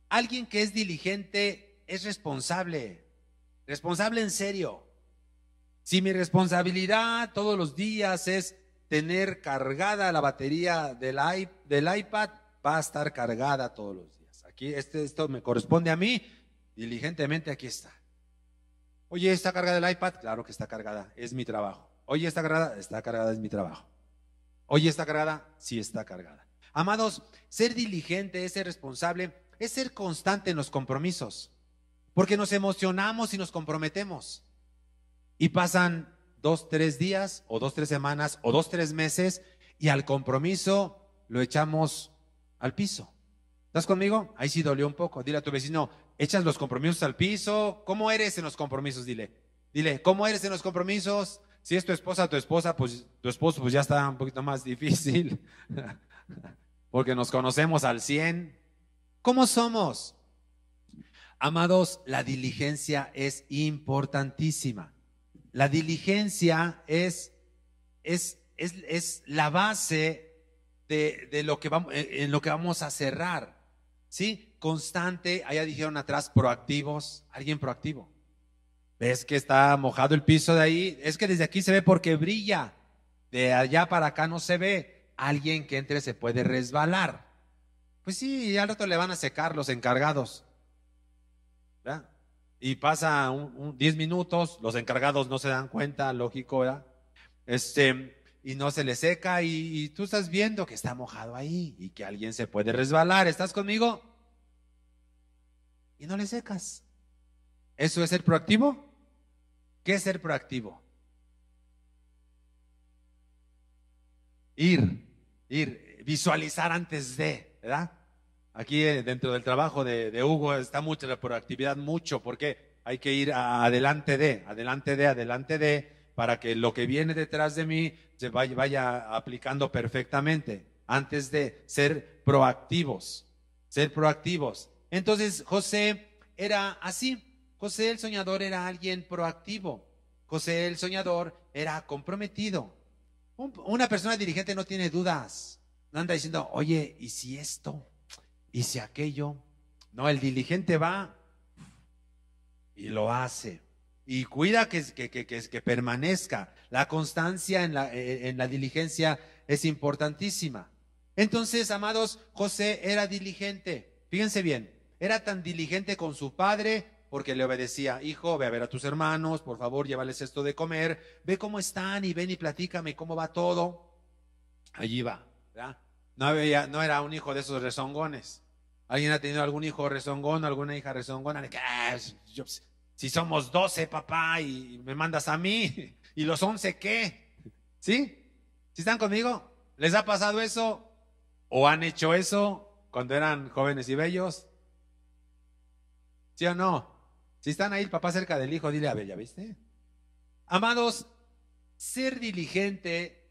Alguien que es diligente es responsable, responsable en serio. Si mi responsabilidad todos los días es tener cargada la batería del, del iPad, va a estar cargada todos los días. Aquí este, esto me corresponde a mí, diligentemente aquí está. Oye, ¿está cargada el iPad? Claro que está cargada, es mi trabajo. Oye, ¿está cargada? Está cargada, es mi trabajo. Oye, ¿está cargada? Sí, está cargada. Amados, ser diligente es ser responsable, es ser constante en los compromisos, porque nos emocionamos y nos comprometemos. Y pasan dos, tres días, o dos, tres semanas, o dos, tres meses, y al compromiso lo echamos al piso. ¿Estás conmigo? Ahí sí dolió un poco. Dile a tu vecino, ¿Echas los compromisos al piso? ¿Cómo eres en los compromisos? Dile. Dile, ¿cómo eres en los compromisos? Si es tu esposa, tu esposa, pues tu esposo, pues ya está un poquito más difícil. [laughs] Porque nos conocemos al 100. ¿Cómo somos? Amados, la diligencia es importantísima. La diligencia es, es, es, la base de, lo que vamos, eh, en lo que vamos a cerrar. ¿Sí? constante, allá dijeron atrás, proactivos, alguien proactivo. ¿Ves que está mojado el piso de ahí? Es que desde aquí se ve porque brilla. De allá para acá no se ve. Alguien que entre se puede resbalar. Pues sí, al rato le van a secar los encargados. Y pasa 10 minutos, los encargados no se dan cuenta, lógico, ¿verdad? Este, y no se le seca y, tú estás viendo que está mojado ahí y que alguien se puede resbalar. ¿Estás conmigo? y no le secas. ¿Eso es ser proactivo? ¿Qué es ser proactivo? Ir, ir, visualizar antes de, ¿verdad? Aquí eh, dentro del trabajo de, Hugo está mucha la proactividad, mucho, porque hay que ir adelante de, adelante de, adelante de, para que lo que viene detrás de mí se vaya aplicando perfectamente, antes de ser proactivos, ser proactivos. Entonces José era así. José el soñador era alguien proactivo. José el soñador era comprometido. una persona dirigente no tiene dudas. No anda diciendo, oye, ¿y si esto? ¿Y si aquello? No, el diligente va y lo hace. Y cuida que, permanezca. La constancia en la, eh, en la diligencia es importantísima. Entonces, amados, José era diligente. Fíjense bien, era tan diligente con su padre porque le obedecía, hijo, ve a ver a tus hermanos, por favor, llévales esto de comer, ve cómo están y ven y platícame cómo va todo. Allí va, ¿verdad? No, no era un hijo de esos rezongones. ¿Alguien ha tenido algún hijo rezongón, alguna hija rezongona? Ah, pues, si somos doce, papá, y me mandas a mí, y los once, ¿qué? ¿Sí? si están conmigo? ¿Les ha pasado eso? ¿O han hecho eso cuando eran jóvenes y bellos? ¿Sí o no? Si están ahí el papá cerca del hijo, dile, a Bella viste? Amados, ser diligente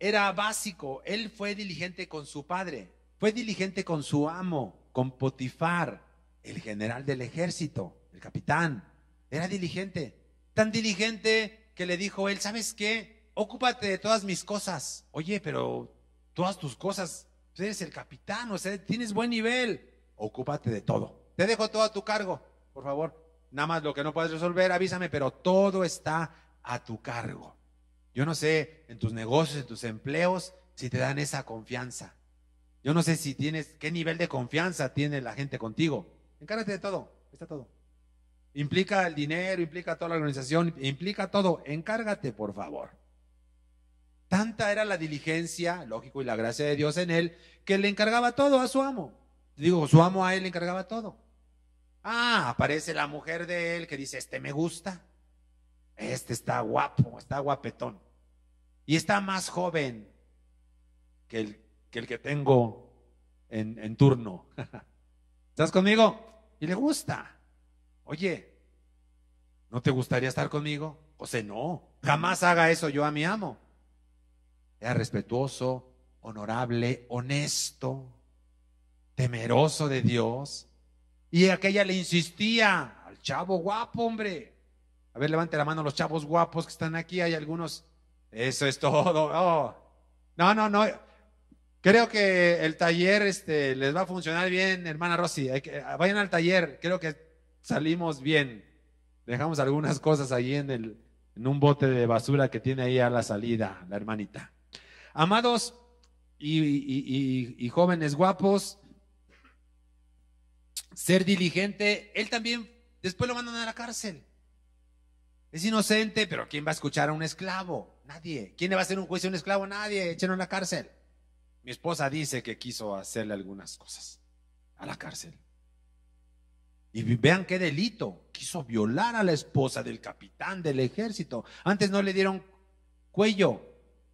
era básico. Él fue diligente con su padre, fue diligente con su amo, con Potifar, el general del ejército, el capitán. Era diligente, tan diligente que le dijo él, ¿sabes qué? Ocúpate de todas mis cosas. Oye, pero todas tus cosas, eres el capitán, o sea, tienes buen nivel, ocúpate de todo. Te dejo todo a tu cargo, por favor. Nada más lo que no puedes resolver, avísame, pero todo está a tu cargo. Yo no sé en tus negocios, en tus empleos, si te dan esa confianza. Yo no sé si tienes, qué nivel de confianza tiene la gente contigo. Encárgate de todo, está todo. Implica el dinero, implica toda la organización, implica todo. Encárgate, por favor. Tanta era la diligencia, lógico, y la gracia de Dios en él, que le encargaba todo a su amo. Digo, su amo a él le encargaba todo. Ah, aparece la mujer de él que dice, este me gusta, este está guapo, está guapetón. Y está más joven que el que, tengo en, turno. [laughs] ¿Estás conmigo? Y le gusta. Oye, ¿no te gustaría estar conmigo? O sea, no, jamás haga eso yo a mi amo. Sea respetuoso, honorable, honesto, temeroso de Dios y aquella le insistía, al chavo guapo, hombre. A ver, levante la mano los chavos guapos que están aquí, hay algunos. Eso es todo. Oh. No, no, no. Creo que el taller este, les va a funcionar bien, hermana Rosy. Hay que, vayan al taller, creo que salimos bien. Dejamos algunas cosas ahí en, el, en un bote de basura que tiene ahí a la salida, la hermanita. Amados y jóvenes guapos, ser diligente, él también después lo mandan a la cárcel. Es inocente, pero ¿quién va a escuchar a un esclavo? Nadie. ¿Quién le va a hacer un juicio a un esclavo? Nadie. echenlo a la cárcel. Mi esposa dice que quiso hacerle algunas cosas a la cárcel. Y vean qué delito. Quiso violar a la esposa del capitán del ejército. Antes no le dieron cuello.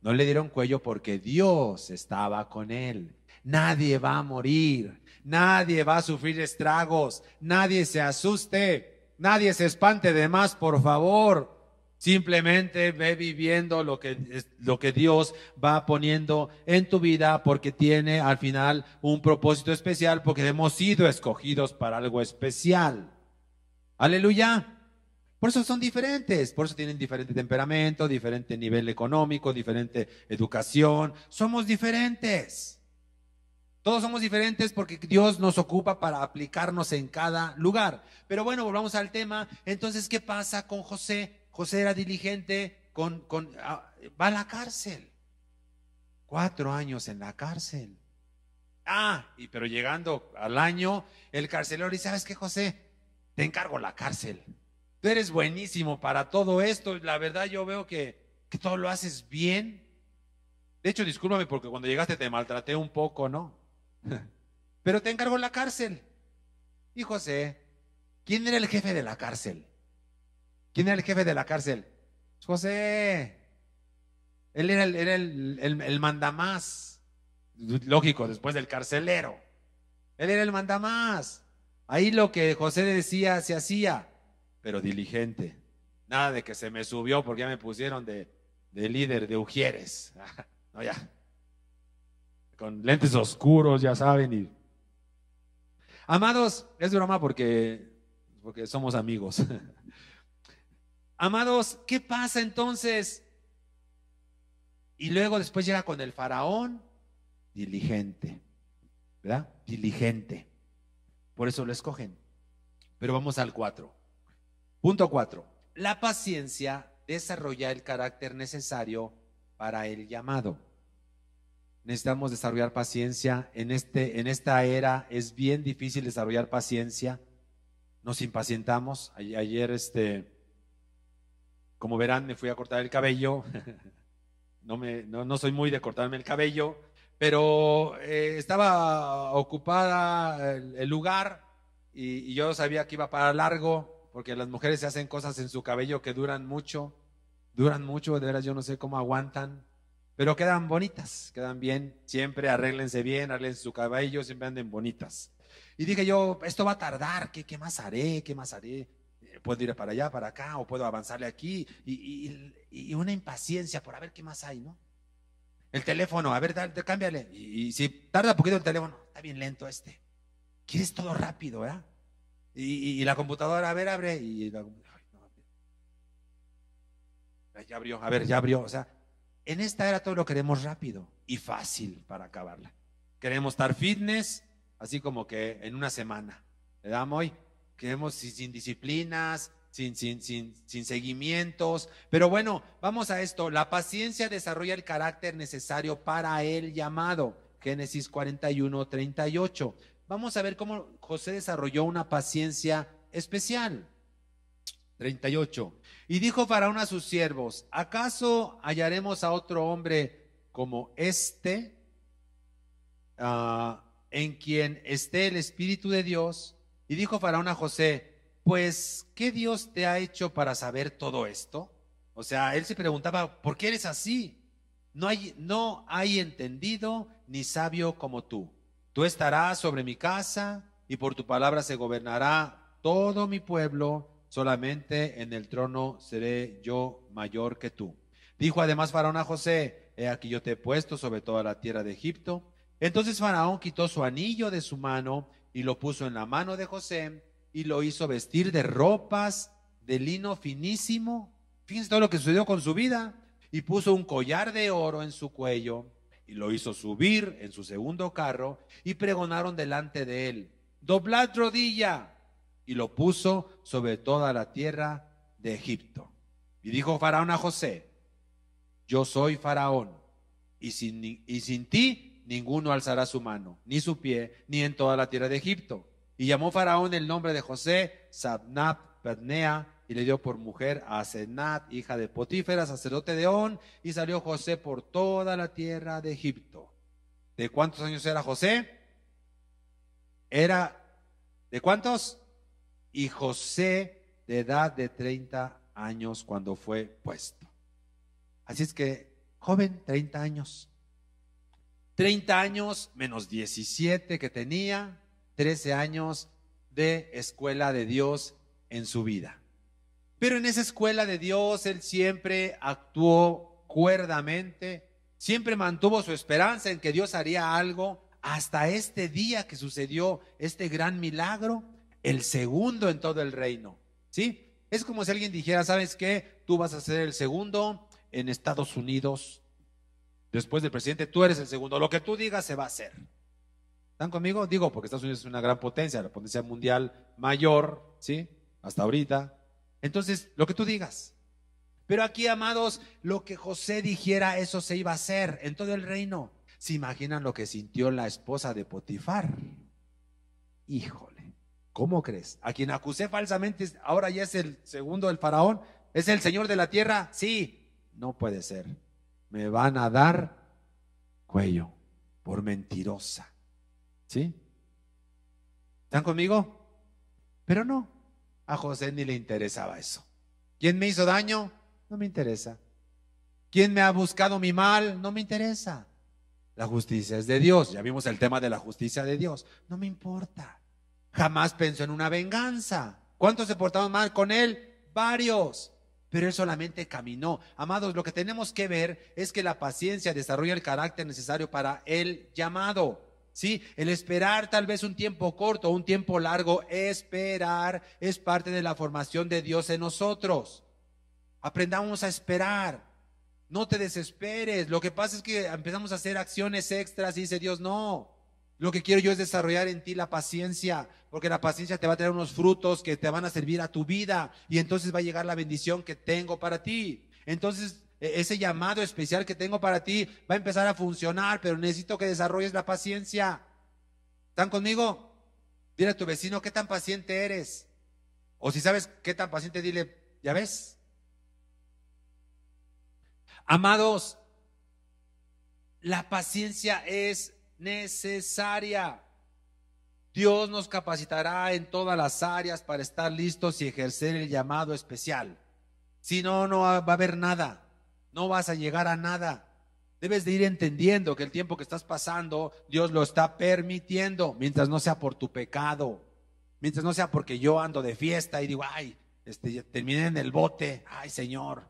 No le dieron cuello porque Dios estaba con él nadie va a morir, nadie va a sufrir estragos, nadie se asuste, nadie se espante de más, por favor. Simplemente ve viviendo lo que, lo que Dios va poniendo en tu vida porque tiene al final un propósito especial porque hemos sido escogidos para algo especial. Aleluya. Por eso son diferentes, por eso tienen diferente temperamento, diferente nivel económico, diferente educación. Somos diferentes. Todos somos diferentes porque Dios nos ocupa para aplicarnos en cada lugar. Pero bueno, volvamos al tema. Entonces, ¿qué pasa con José? José era diligente, con, con, ah, va a la cárcel. Cuatro años en la cárcel. Ah, y pero llegando al año, el carcelero dice, ¿sabes qué, José? Te encargo la cárcel. Tú eres buenísimo para todo esto. La verdad yo veo que, que todo lo haces bien. De hecho, discúlpame porque cuando llegaste te maltraté un poco, ¿no? [laughs] Pero te encargó la cárcel. Y José, ¿quién era el jefe de la cárcel? ¿Quién era el jefe de la cárcel? Pues José. Él era el, mandamás. Lógico, después del carcelero. Él era el mandamás. Ahí lo que José decía se hacía, pero diligente. Nada de que se me subió porque ya me pusieron de, de líder de Ujieres. [laughs] no, ya con lentes oscuros, ya saben. Amados, es broma porque, porque somos amigos. [laughs] Amados, ¿qué pasa entonces? Y luego después llega con el faraón diligente, ¿verdad? Diligente. Por eso lo escogen. Pero vamos al 4. Punto 4. La paciencia desarrolla el carácter necesario para el llamado necesitamos desarrollar paciencia. En, este, en esta era es bien difícil desarrollar paciencia. Nos impacientamos. Ayer, este, como verán, me fui a cortar el cabello. [laughs] No, me, no, soy muy de cortarme el cabello, pero eh, estaba ocupada el, lugar y, yo sabía que iba para largo, porque las mujeres se hacen cosas en su cabello que duran mucho, duran mucho, de veras yo no sé cómo aguantan pero quedan bonitas, quedan bien, siempre arréglense bien, arréglense su cabello, siempre anden bonitas. Y dije yo, esto va a tardar, ¿qué, más haré? ¿Qué más haré? Eh, puedo ir para allá, para acá, o puedo avanzarle aquí, y, una impaciencia por a ver qué más hay, ¿no? El teléfono, a ver, cámbiale. Y, si tarda un poquito el teléfono, está bien lento este. Quieres todo rápido, ¿verdad? Y, la computadora, a ver, abre. Y ya abrió, a ver, ya abrió. O sea, en esta era todo lo queremos rápido y fácil para acabarla. Queremos estar fitness, así como que en una semana. ¿Le damos hoy? Queremos sin, disciplinas, sin, sin, sin, sin seguimientos. Pero bueno, vamos a esto. La paciencia desarrolla el carácter necesario para el llamado. Génesis 41, 38. Vamos a ver cómo José desarrolló una paciencia especial. 38. Y dijo Faraón a sus siervos, ¿acaso hallaremos a otro hombre como este, ah, en quien esté el Espíritu de Dios? Y dijo Faraón a José, pues, ¿qué Dios te ha hecho para saber todo esto? O sea, él se preguntaba, ¿por qué eres así? No hay, no hay entendido ni sabio como tú. Tú estarás sobre mi casa y por tu palabra se gobernará todo mi pueblo solamente en el trono seré yo mayor que tú. Dijo además Faraón a José, he aquí yo te he puesto sobre toda la tierra de Egipto. Entonces Faraón quitó su anillo de su mano y lo puso en la mano de José y lo hizo vestir de ropas de lino finísimo. Fíjense todo lo que sucedió con su vida. Y puso un collar de oro en su cuello y lo hizo subir en su segundo carro y pregonaron delante de él, doblad rodilla y lo puso sobre toda la tierra de Egipto. Y dijo Faraón a José, yo soy Faraón, y sin, y sin ti ninguno alzará su mano, ni su pie, ni en toda la tierra de Egipto. Y llamó Faraón el nombre de José, Sabnap, Padnea, y le dio por mujer a Sednat, hija de Potífera, sacerdote de On, y salió José por toda la tierra de Egipto. ¿De cuántos años era José? Era, ¿de cuántos? y José de edad de 30 años cuando fue puesto. Así es que, joven, 30 años. 30 años menos 17 que tenía, 13 años de escuela de Dios en su vida. Pero en esa escuela de Dios él siempre actuó cuerdamente, siempre mantuvo su esperanza en que Dios haría algo hasta este día que sucedió este gran milagro el segundo en todo el reino. ¿Sí? Es como si alguien dijera, ¿sabes qué? Tú vas a ser el segundo en Estados Unidos. Después del presidente, tú eres el segundo. Lo que tú digas se va a hacer. ¿Están conmigo? Digo, porque Estados Unidos es una gran potencia, la potencia mundial mayor, ¿sí? Hasta ahorita. Entonces, lo que tú digas. Pero aquí, amados, lo que José dijera, eso se iba a hacer en todo el reino. ¿Se imaginan lo que sintió la esposa de Potifar? Híjole. ¿Cómo crees? A quien acusé falsamente, ahora ya es el segundo del faraón, es el señor de la tierra. Sí, no puede ser. Me van a dar cuello por mentirosa. ¿Sí? ¿Están conmigo? Pero no, a José ni le interesaba eso. ¿Quién me hizo daño? No me interesa. ¿Quién me ha buscado mi mal? No me interesa. La justicia es de Dios. Ya vimos el tema de la justicia de Dios. No me importa. Jamás pensó en una venganza. ¿Cuántos se portaron mal con él? Varios. Pero él solamente caminó. Amados, lo que tenemos que ver es que la paciencia desarrolla el carácter necesario para el llamado. ¿Sí? El esperar tal vez un tiempo corto, o un tiempo largo, esperar es parte de la formación de Dios en nosotros. Aprendamos a esperar. No te desesperes. Lo que pasa es que empezamos a hacer acciones extras y dice Dios, no. Lo que quiero yo es desarrollar en ti la paciencia, porque la paciencia te va a traer unos frutos que te van a servir a tu vida y entonces va a llegar la bendición que tengo para ti. Entonces, e-, ese llamado especial que tengo para ti va a empezar a funcionar, pero necesito que desarrolles la paciencia. ¿Están conmigo? Dile a tu vecino qué tan paciente eres. O si sabes qué tan paciente, dile, ya ves. Amados, la paciencia es necesaria. Dios nos capacitará en todas las áreas para estar listos y ejercer el llamado especial. Si no, no va a haber nada. No vas a llegar a nada. Debes de ir entendiendo que el tiempo que estás pasando, Dios lo está permitiendo, mientras no sea por tu pecado, mientras no sea porque yo ando de fiesta y digo, ay, este, terminé en el bote, ay Señor.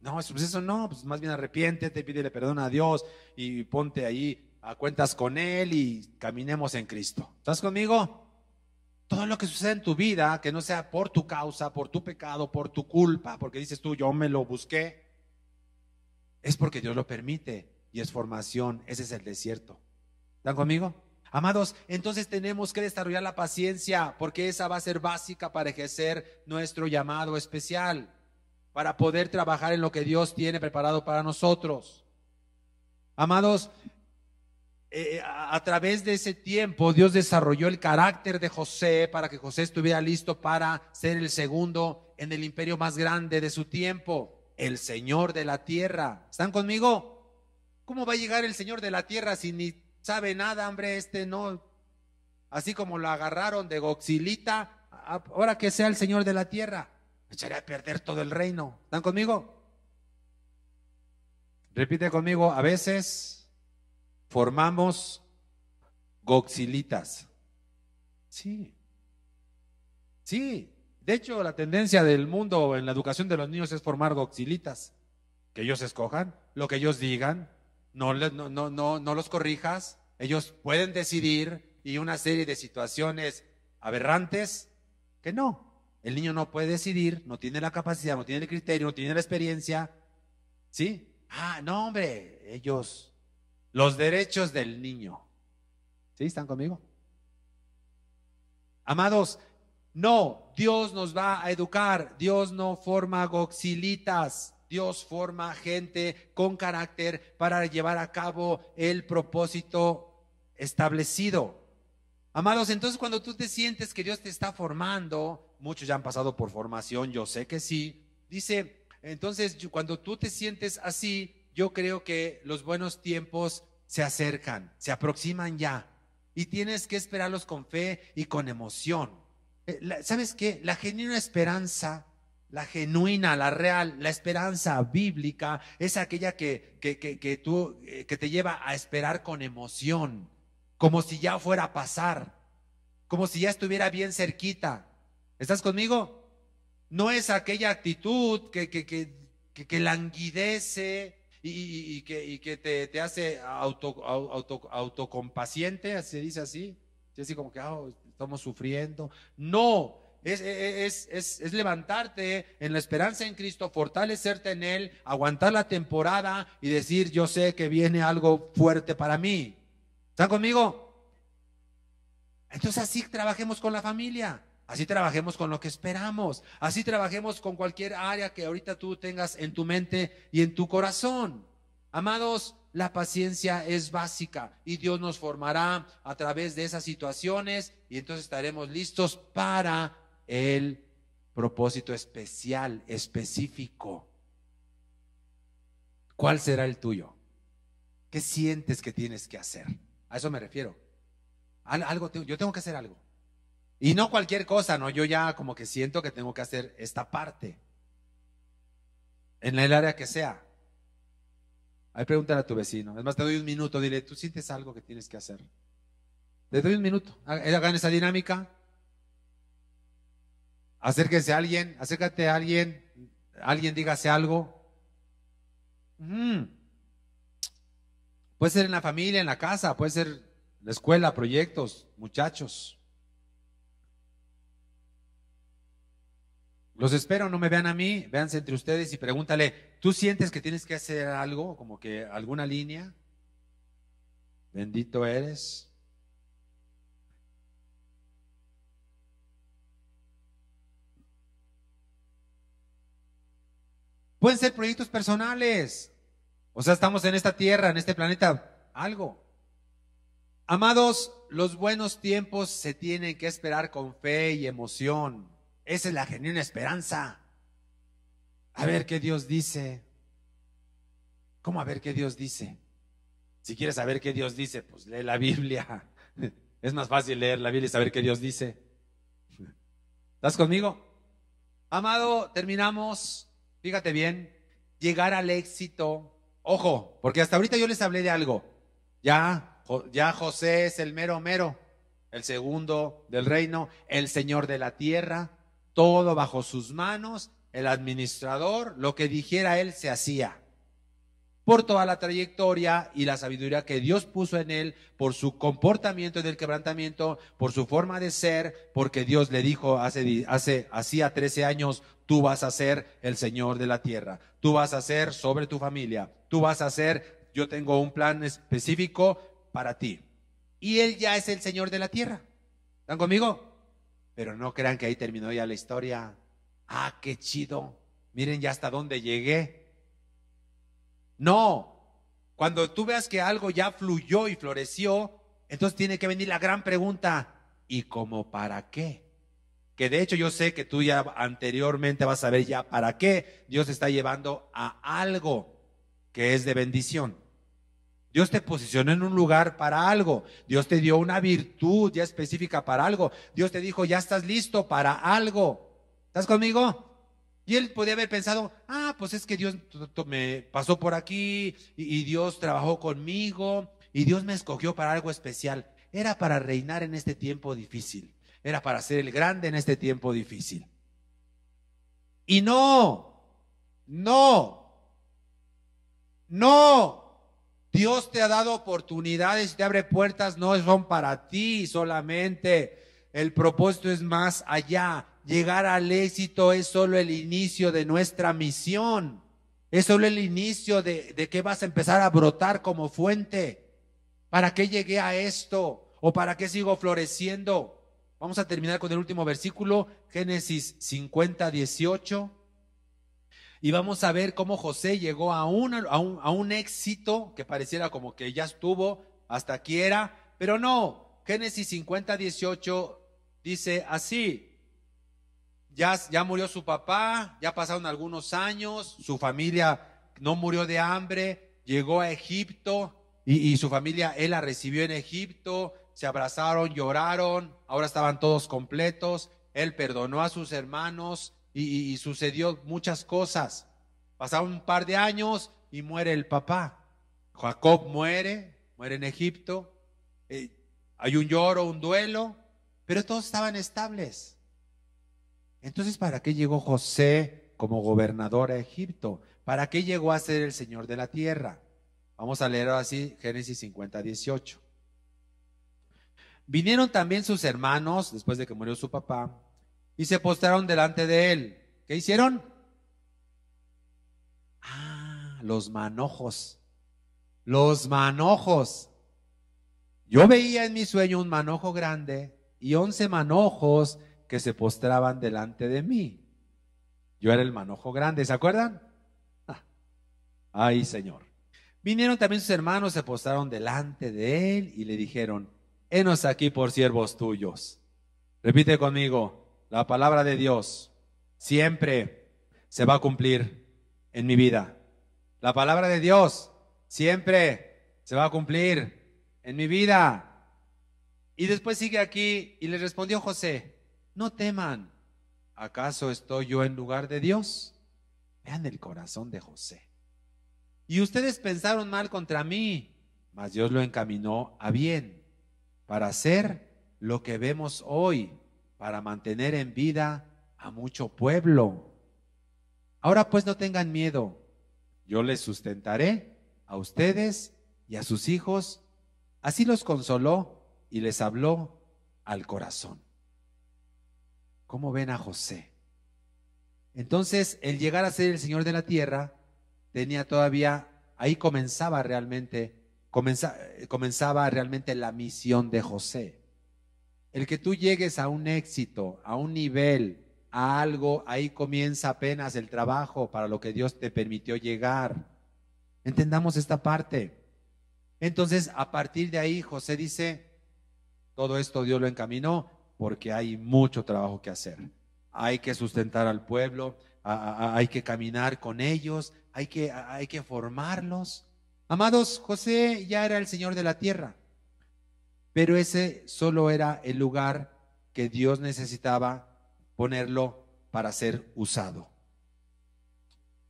No, pues eso no, pues más bien arrepiéntete, pídele perdón a Dios y ponte ahí cuentas con Él y caminemos en Cristo. ¿Estás conmigo? Todo lo que sucede en tu vida, que no sea por tu causa, por tu pecado, por tu culpa, porque dices tú, yo me lo busqué, es porque Dios lo permite y es formación, ese es el desierto. ¿Están conmigo? Amados, entonces tenemos que desarrollar la paciencia porque esa va a ser básica para ejercer nuestro llamado especial, para poder trabajar en lo que Dios tiene preparado para nosotros. Amados, eh, eh, a, través de ese tiempo Dios desarrolló el carácter de José para que José estuviera listo para ser el segundo en el imperio más grande de su tiempo, el Señor de la tierra. ¿Están conmigo? ¿Cómo va a llegar el Señor de la tierra si ni sabe nada, hombre? Este no. Así como lo agarraron de Goxilita, ahora que sea el Señor de la tierra, echaré a perder todo el reino. ¿Están conmigo? Repite conmigo, a veces formamos goxilitas. Sí. Sí. De hecho, la tendencia del mundo en la educación de los niños es formar goxilitas. Que ellos escojan lo que ellos digan. No, no, no, no, no los corrijas. Ellos pueden decidir y una serie de situaciones aberrantes que no. El niño no puede decidir, no tiene la capacidad, no tiene el criterio, no tiene la experiencia. ¿Sí? Ah, no, hombre, ellos los derechos del niño. ¿Sí? ¿Están conmigo? Amados, no, Dios nos va a educar, Dios no forma goxilitas, Dios forma gente con carácter para llevar a cabo el propósito establecido. Amados, entonces cuando tú te sientes que Dios te está formando, muchos ya han pasado por formación, yo sé que sí, dice, entonces cuando tú te sientes así, yo creo que los buenos tiempos se acercan, se aproximan ya. Y tienes que esperarlos con fe y con emoción. Eh, ¿Sabes qué? La genuina esperanza, la genuina, la real, la esperanza bíblica es aquella que, que, que, que tú, eh, que te lleva a esperar con emoción, como si ya fuera a pasar, como si ya estuviera bien cerquita. ¿Estás conmigo? No es aquella actitud que, que languidece, y, que, que te, hace auto, auto, autocompaciente, se dice así, así como que ah, oh, estamos sufriendo. No, e, e, es, es, levantarte en la esperanza en Cristo, fortalecerte en Él, aguantar la temporada y decir, yo sé que viene algo fuerte para mí. ¿Están conmigo? Entonces así trabajemos con la familia. Así trabajemos con lo que esperamos. Así trabajemos con cualquier área que ahorita tú tengas en tu mente y en tu corazón. Amados, la paciencia es básica y Dios nos formará a través de esas situaciones y entonces estaremos listos para el propósito especial, específico. ¿Cuál será el tuyo? ¿Qué sientes que tienes que hacer? A eso me refiero. Algo, yo tengo que hacer algo. Y no cualquier cosa, ¿no? Yo ya como que siento que tengo que hacer esta parte. En el área que sea. Ahí pregúntale a tu vecino. Es más, te doy un minuto. Dile, tú sientes algo que tienes que hacer. Te doy un minuto. Eh, hagan esa dinámica. Acérquese a alguien. Acércate a alguien. Alguien dígase algo. Mm. Puede ser en la familia, en la casa. Puede ser en la escuela, proyectos, muchachos. Los espero, no me vean a mí, véanse entre ustedes y pregúntale, ¿tú sientes que tienes que hacer algo, como que alguna línea? Bendito eres. Pueden ser proyectos personales. O sea, estamos en esta tierra, en este planeta, algo. Amados, los buenos tiempos se tienen que esperar con fe y emoción. Esa es la genuina esperanza. A ver qué Dios dice. ¿Cómo a ver qué Dios dice? Si quieres saber qué Dios dice, pues lee la Biblia. [laughs] Es más fácil leer la Biblia y saber qué Dios dice. ¿Estás conmigo? Amado, terminamos. Fíjate bien. Llegar al éxito. Ojo, porque hasta ahorita yo les hablé de algo. Ya, ya José es el mero mero, el segundo del reino, el Señor de la tierra todo bajo sus manos, el administrador, lo que dijera él se hacía. Por toda la trayectoria y la sabiduría que Dios puso en él, por su comportamiento del quebrantamiento, por su forma de ser, porque Dios le dijo hace, hace, hacía 13 años, tú vas a ser el Señor de la tierra, tú vas a ser sobre tu familia, tú vas a ser, yo tengo un plan específico para ti. Y él ya es el Señor de la tierra. ¿Están conmigo? Pero no crean que ahí terminó ya la historia. Ah, qué chido. Miren ya hasta dónde llegué. No. Cuando tú veas que algo ya fluyó y floreció, entonces tiene que venir la gran pregunta. ¿Y cómo para qué? Que de hecho yo sé que tú ya anteriormente vas a ver ya para qué Dios está llevando a algo que es de bendición. Dios te posicionó en un lugar para algo. Dios te dio una virtud ya específica para algo. Dios te dijo, ya estás listo para algo. ¿Estás conmigo? Y él podía haber pensado, ah, pues es que Dios me pasó por aquí y, y Dios trabajó conmigo y Dios me escogió para algo especial. Era para reinar en este tiempo difícil. Era para ser el grande en este tiempo difícil. Y no, no, no. Dios te ha dado oportunidades, te abre puertas, no son para ti solamente. El propósito es más allá. Llegar al éxito es solo el inicio de nuestra misión. Es solo el inicio de, de que vas a empezar a brotar como fuente. ¿Para qué llegué a esto? ¿O para qué sigo floreciendo? Vamos a terminar con el último versículo, Génesis 50, 18 y vamos a ver cómo José llegó a, un, a un éxito que pareciera como que ya estuvo, hasta aquí era, pero no. Génesis 50, 18 dice así. Ya, ya murió su papá, ya pasaron algunos años, su familia no murió de hambre, llegó a Egipto y, y, su familia, él la recibió en Egipto, se abrazaron, lloraron, ahora estaban todos completos, él perdonó a sus hermanos, y, sucedió muchas cosas. Pasaron un par de años y muere el papá. Jacob muere, muere en Egipto. Eh, hay un lloro, un duelo, pero todos estaban estables. Entonces, ¿para qué llegó José como gobernador a Egipto? ¿Para qué llegó a ser el Señor de la tierra? Vamos a leer así Génesis 50, 18. Vinieron también sus hermanos, después de que murió su papá, y se postraron delante de él. ¿Qué hicieron? Ah, los manojos. Los manojos. Yo veía en mi sueño un manojo grande y once manojos que se postraban delante de mí. Yo era el manojo grande, ¿se acuerdan? Ah, ay, Señor. Vinieron también sus hermanos, se postraron delante de él y le dijeron, henos aquí por siervos tuyos. Repite conmigo, la palabra de Dios siempre se va a cumplir en mi vida. La palabra de Dios siempre se va a cumplir en mi vida. Y después sigue aquí y le respondió José, no teman, ¿acaso estoy yo en lugar de Dios? Vean el corazón de José. Y ustedes pensaron mal contra mí, mas Dios lo encaminó a bien para hacer lo que vemos hoy para mantener en vida a mucho pueblo. Ahora pues no tengan miedo, yo les sustentaré a ustedes y a sus hijos. Así los consoló y les habló al corazón. ¿Cómo ven a José? Entonces, el llegar a ser el Señor de la tierra tenía todavía, ahí comenzaba realmente, comenzaba, eh, comenzaba realmente la misión de José. El que tú llegues a un éxito, a un nivel, a algo, ahí comienza apenas el trabajo para lo que Dios te permitió llegar. Entendamos esta parte. Entonces, a partir de ahí, José dice, todo esto Dios lo encaminó porque hay mucho trabajo que hacer. Hay que sustentar al pueblo, hay que caminar con ellos, hay que, hay que formarlos. Amados, José ya era el Señor de la tierra. Pero ese solo era el lugar que Dios necesitaba ponerlo para ser usado.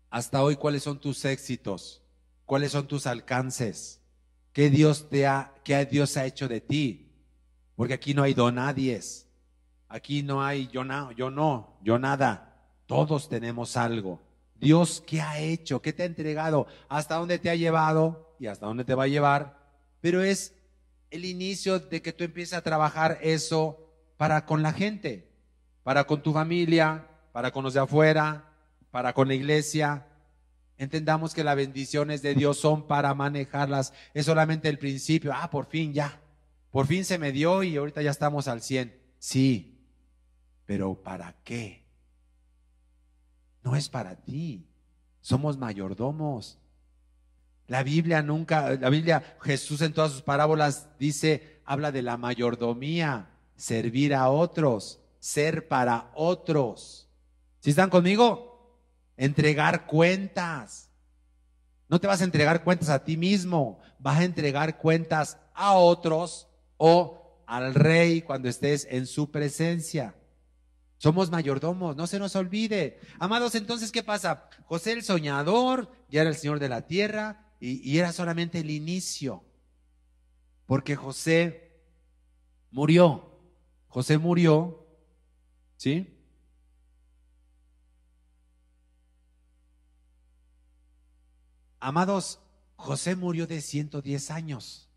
Hasta hoy, ¿cuáles son tus éxitos? ¿Cuáles son tus alcances? ¿Qué Dios, te ha, qué Dios ha hecho de ti? Porque aquí no hay donadies. Aquí no hay yo no, yo no, yo nada. Todos tenemos algo. Dios, ¿qué ha hecho? ¿Qué te ha entregado? ¿Hasta dónde te ha llevado? ¿Y hasta dónde te va a llevar? Pero es el inicio de que tú empieces a trabajar eso para con la gente, para con tu familia, para con los de afuera, para con la iglesia. Entendamos que las bendiciones de Dios son para manejarlas. Es solamente el principio. Ah, por fin ya. Por fin se me dio y ahorita ya estamos al 100. Sí, pero ¿para qué? No es para ti. Somos mayordomos. La Biblia nunca, la Biblia, Jesús en todas sus parábolas dice, habla de la mayordomía, servir a otros, ser para otros. Si están conmigo? Entregar cuentas. No te vas a entregar cuentas a ti mismo, vas a entregar cuentas a otros o al rey cuando estés en su presencia. Somos mayordomos, no se nos olvide. Amados, entonces, ¿qué pasa? José el soñador ya era el Señor de la tierra, y, era solamente el inicio, porque José murió, José murió, ¿sí? Amados, José murió de 110 años.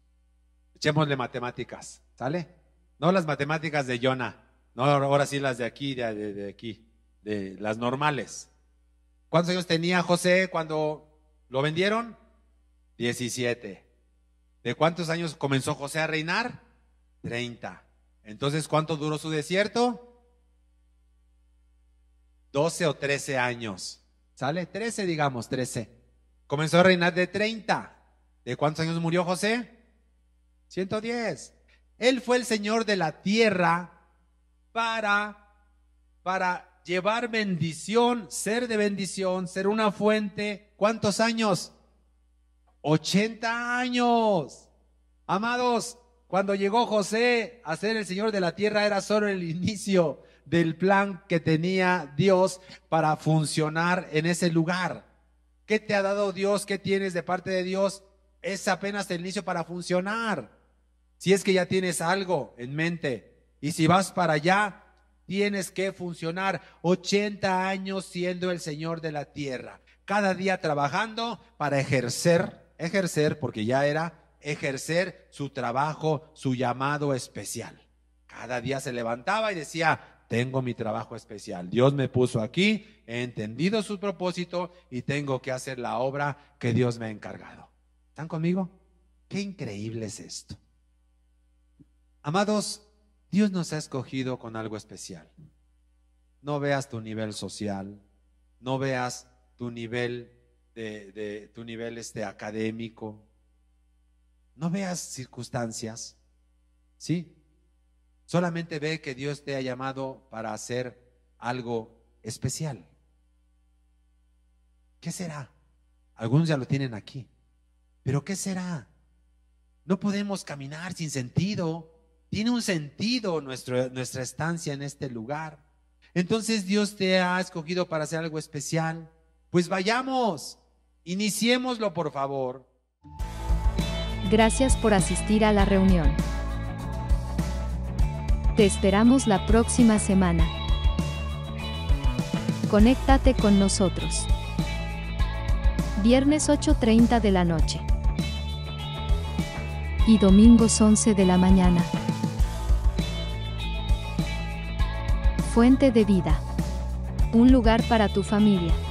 Echémosle matemáticas, ¿sale? No las matemáticas de Jonah, no ahora sí las de aquí, de aquí, de las normales. ¿Cuántos años tenía José cuando lo vendieron? 17. ¿De cuántos años comenzó José a reinar? 30. Entonces, ¿cuánto duró su desierto? 12 o 13 años. ¿Sale? 13, digamos, 13. Comenzó a reinar de 30. ¿De cuántos años murió José? 110. Él fue el Señor de la tierra para, para llevar bendición, ser de bendición, ser una fuente. ¿Cuántos años? 80 años. Amados, cuando llegó José a ser el Señor de la tierra era solo el inicio del plan que tenía Dios para funcionar en ese lugar. ¿Qué te ha dado Dios? ¿Qué tienes de parte de Dios? Es apenas el inicio para funcionar. Si es que ya tienes algo en mente y si vas para allá, tienes que funcionar 80 años siendo el Señor de la tierra, cada día trabajando para ejercer ejercer, porque ya era ejercer su trabajo, su llamado especial. Cada día se levantaba y decía, tengo mi trabajo especial. Dios me puso aquí, he entendido su propósito y tengo que hacer la obra que Dios me ha encargado. ¿Están conmigo? Qué increíble es esto. Amados, Dios nos ha escogido con algo especial. No veas tu nivel social, no veas tu nivel de, tu nivel este, académico. No veas circunstancias, ¿sí? Solamente ve que Dios te ha llamado para hacer algo especial. ¿Qué será? Algunos ya lo tienen aquí. Pero ¿qué será? No podemos caminar sin sentido. Tiene un sentido nuestra estancia en este lugar. Entonces Dios te ha escogido para hacer algo especial. Pues vayamos. Iniciémoslo, por favor. Gracias por asistir a la reunión. Te esperamos la próxima semana. Conéctate con nosotros. Viernes 8.30 de la noche. Y domingos 11 de la mañana. Fuente de vida. Un lugar para tu familia.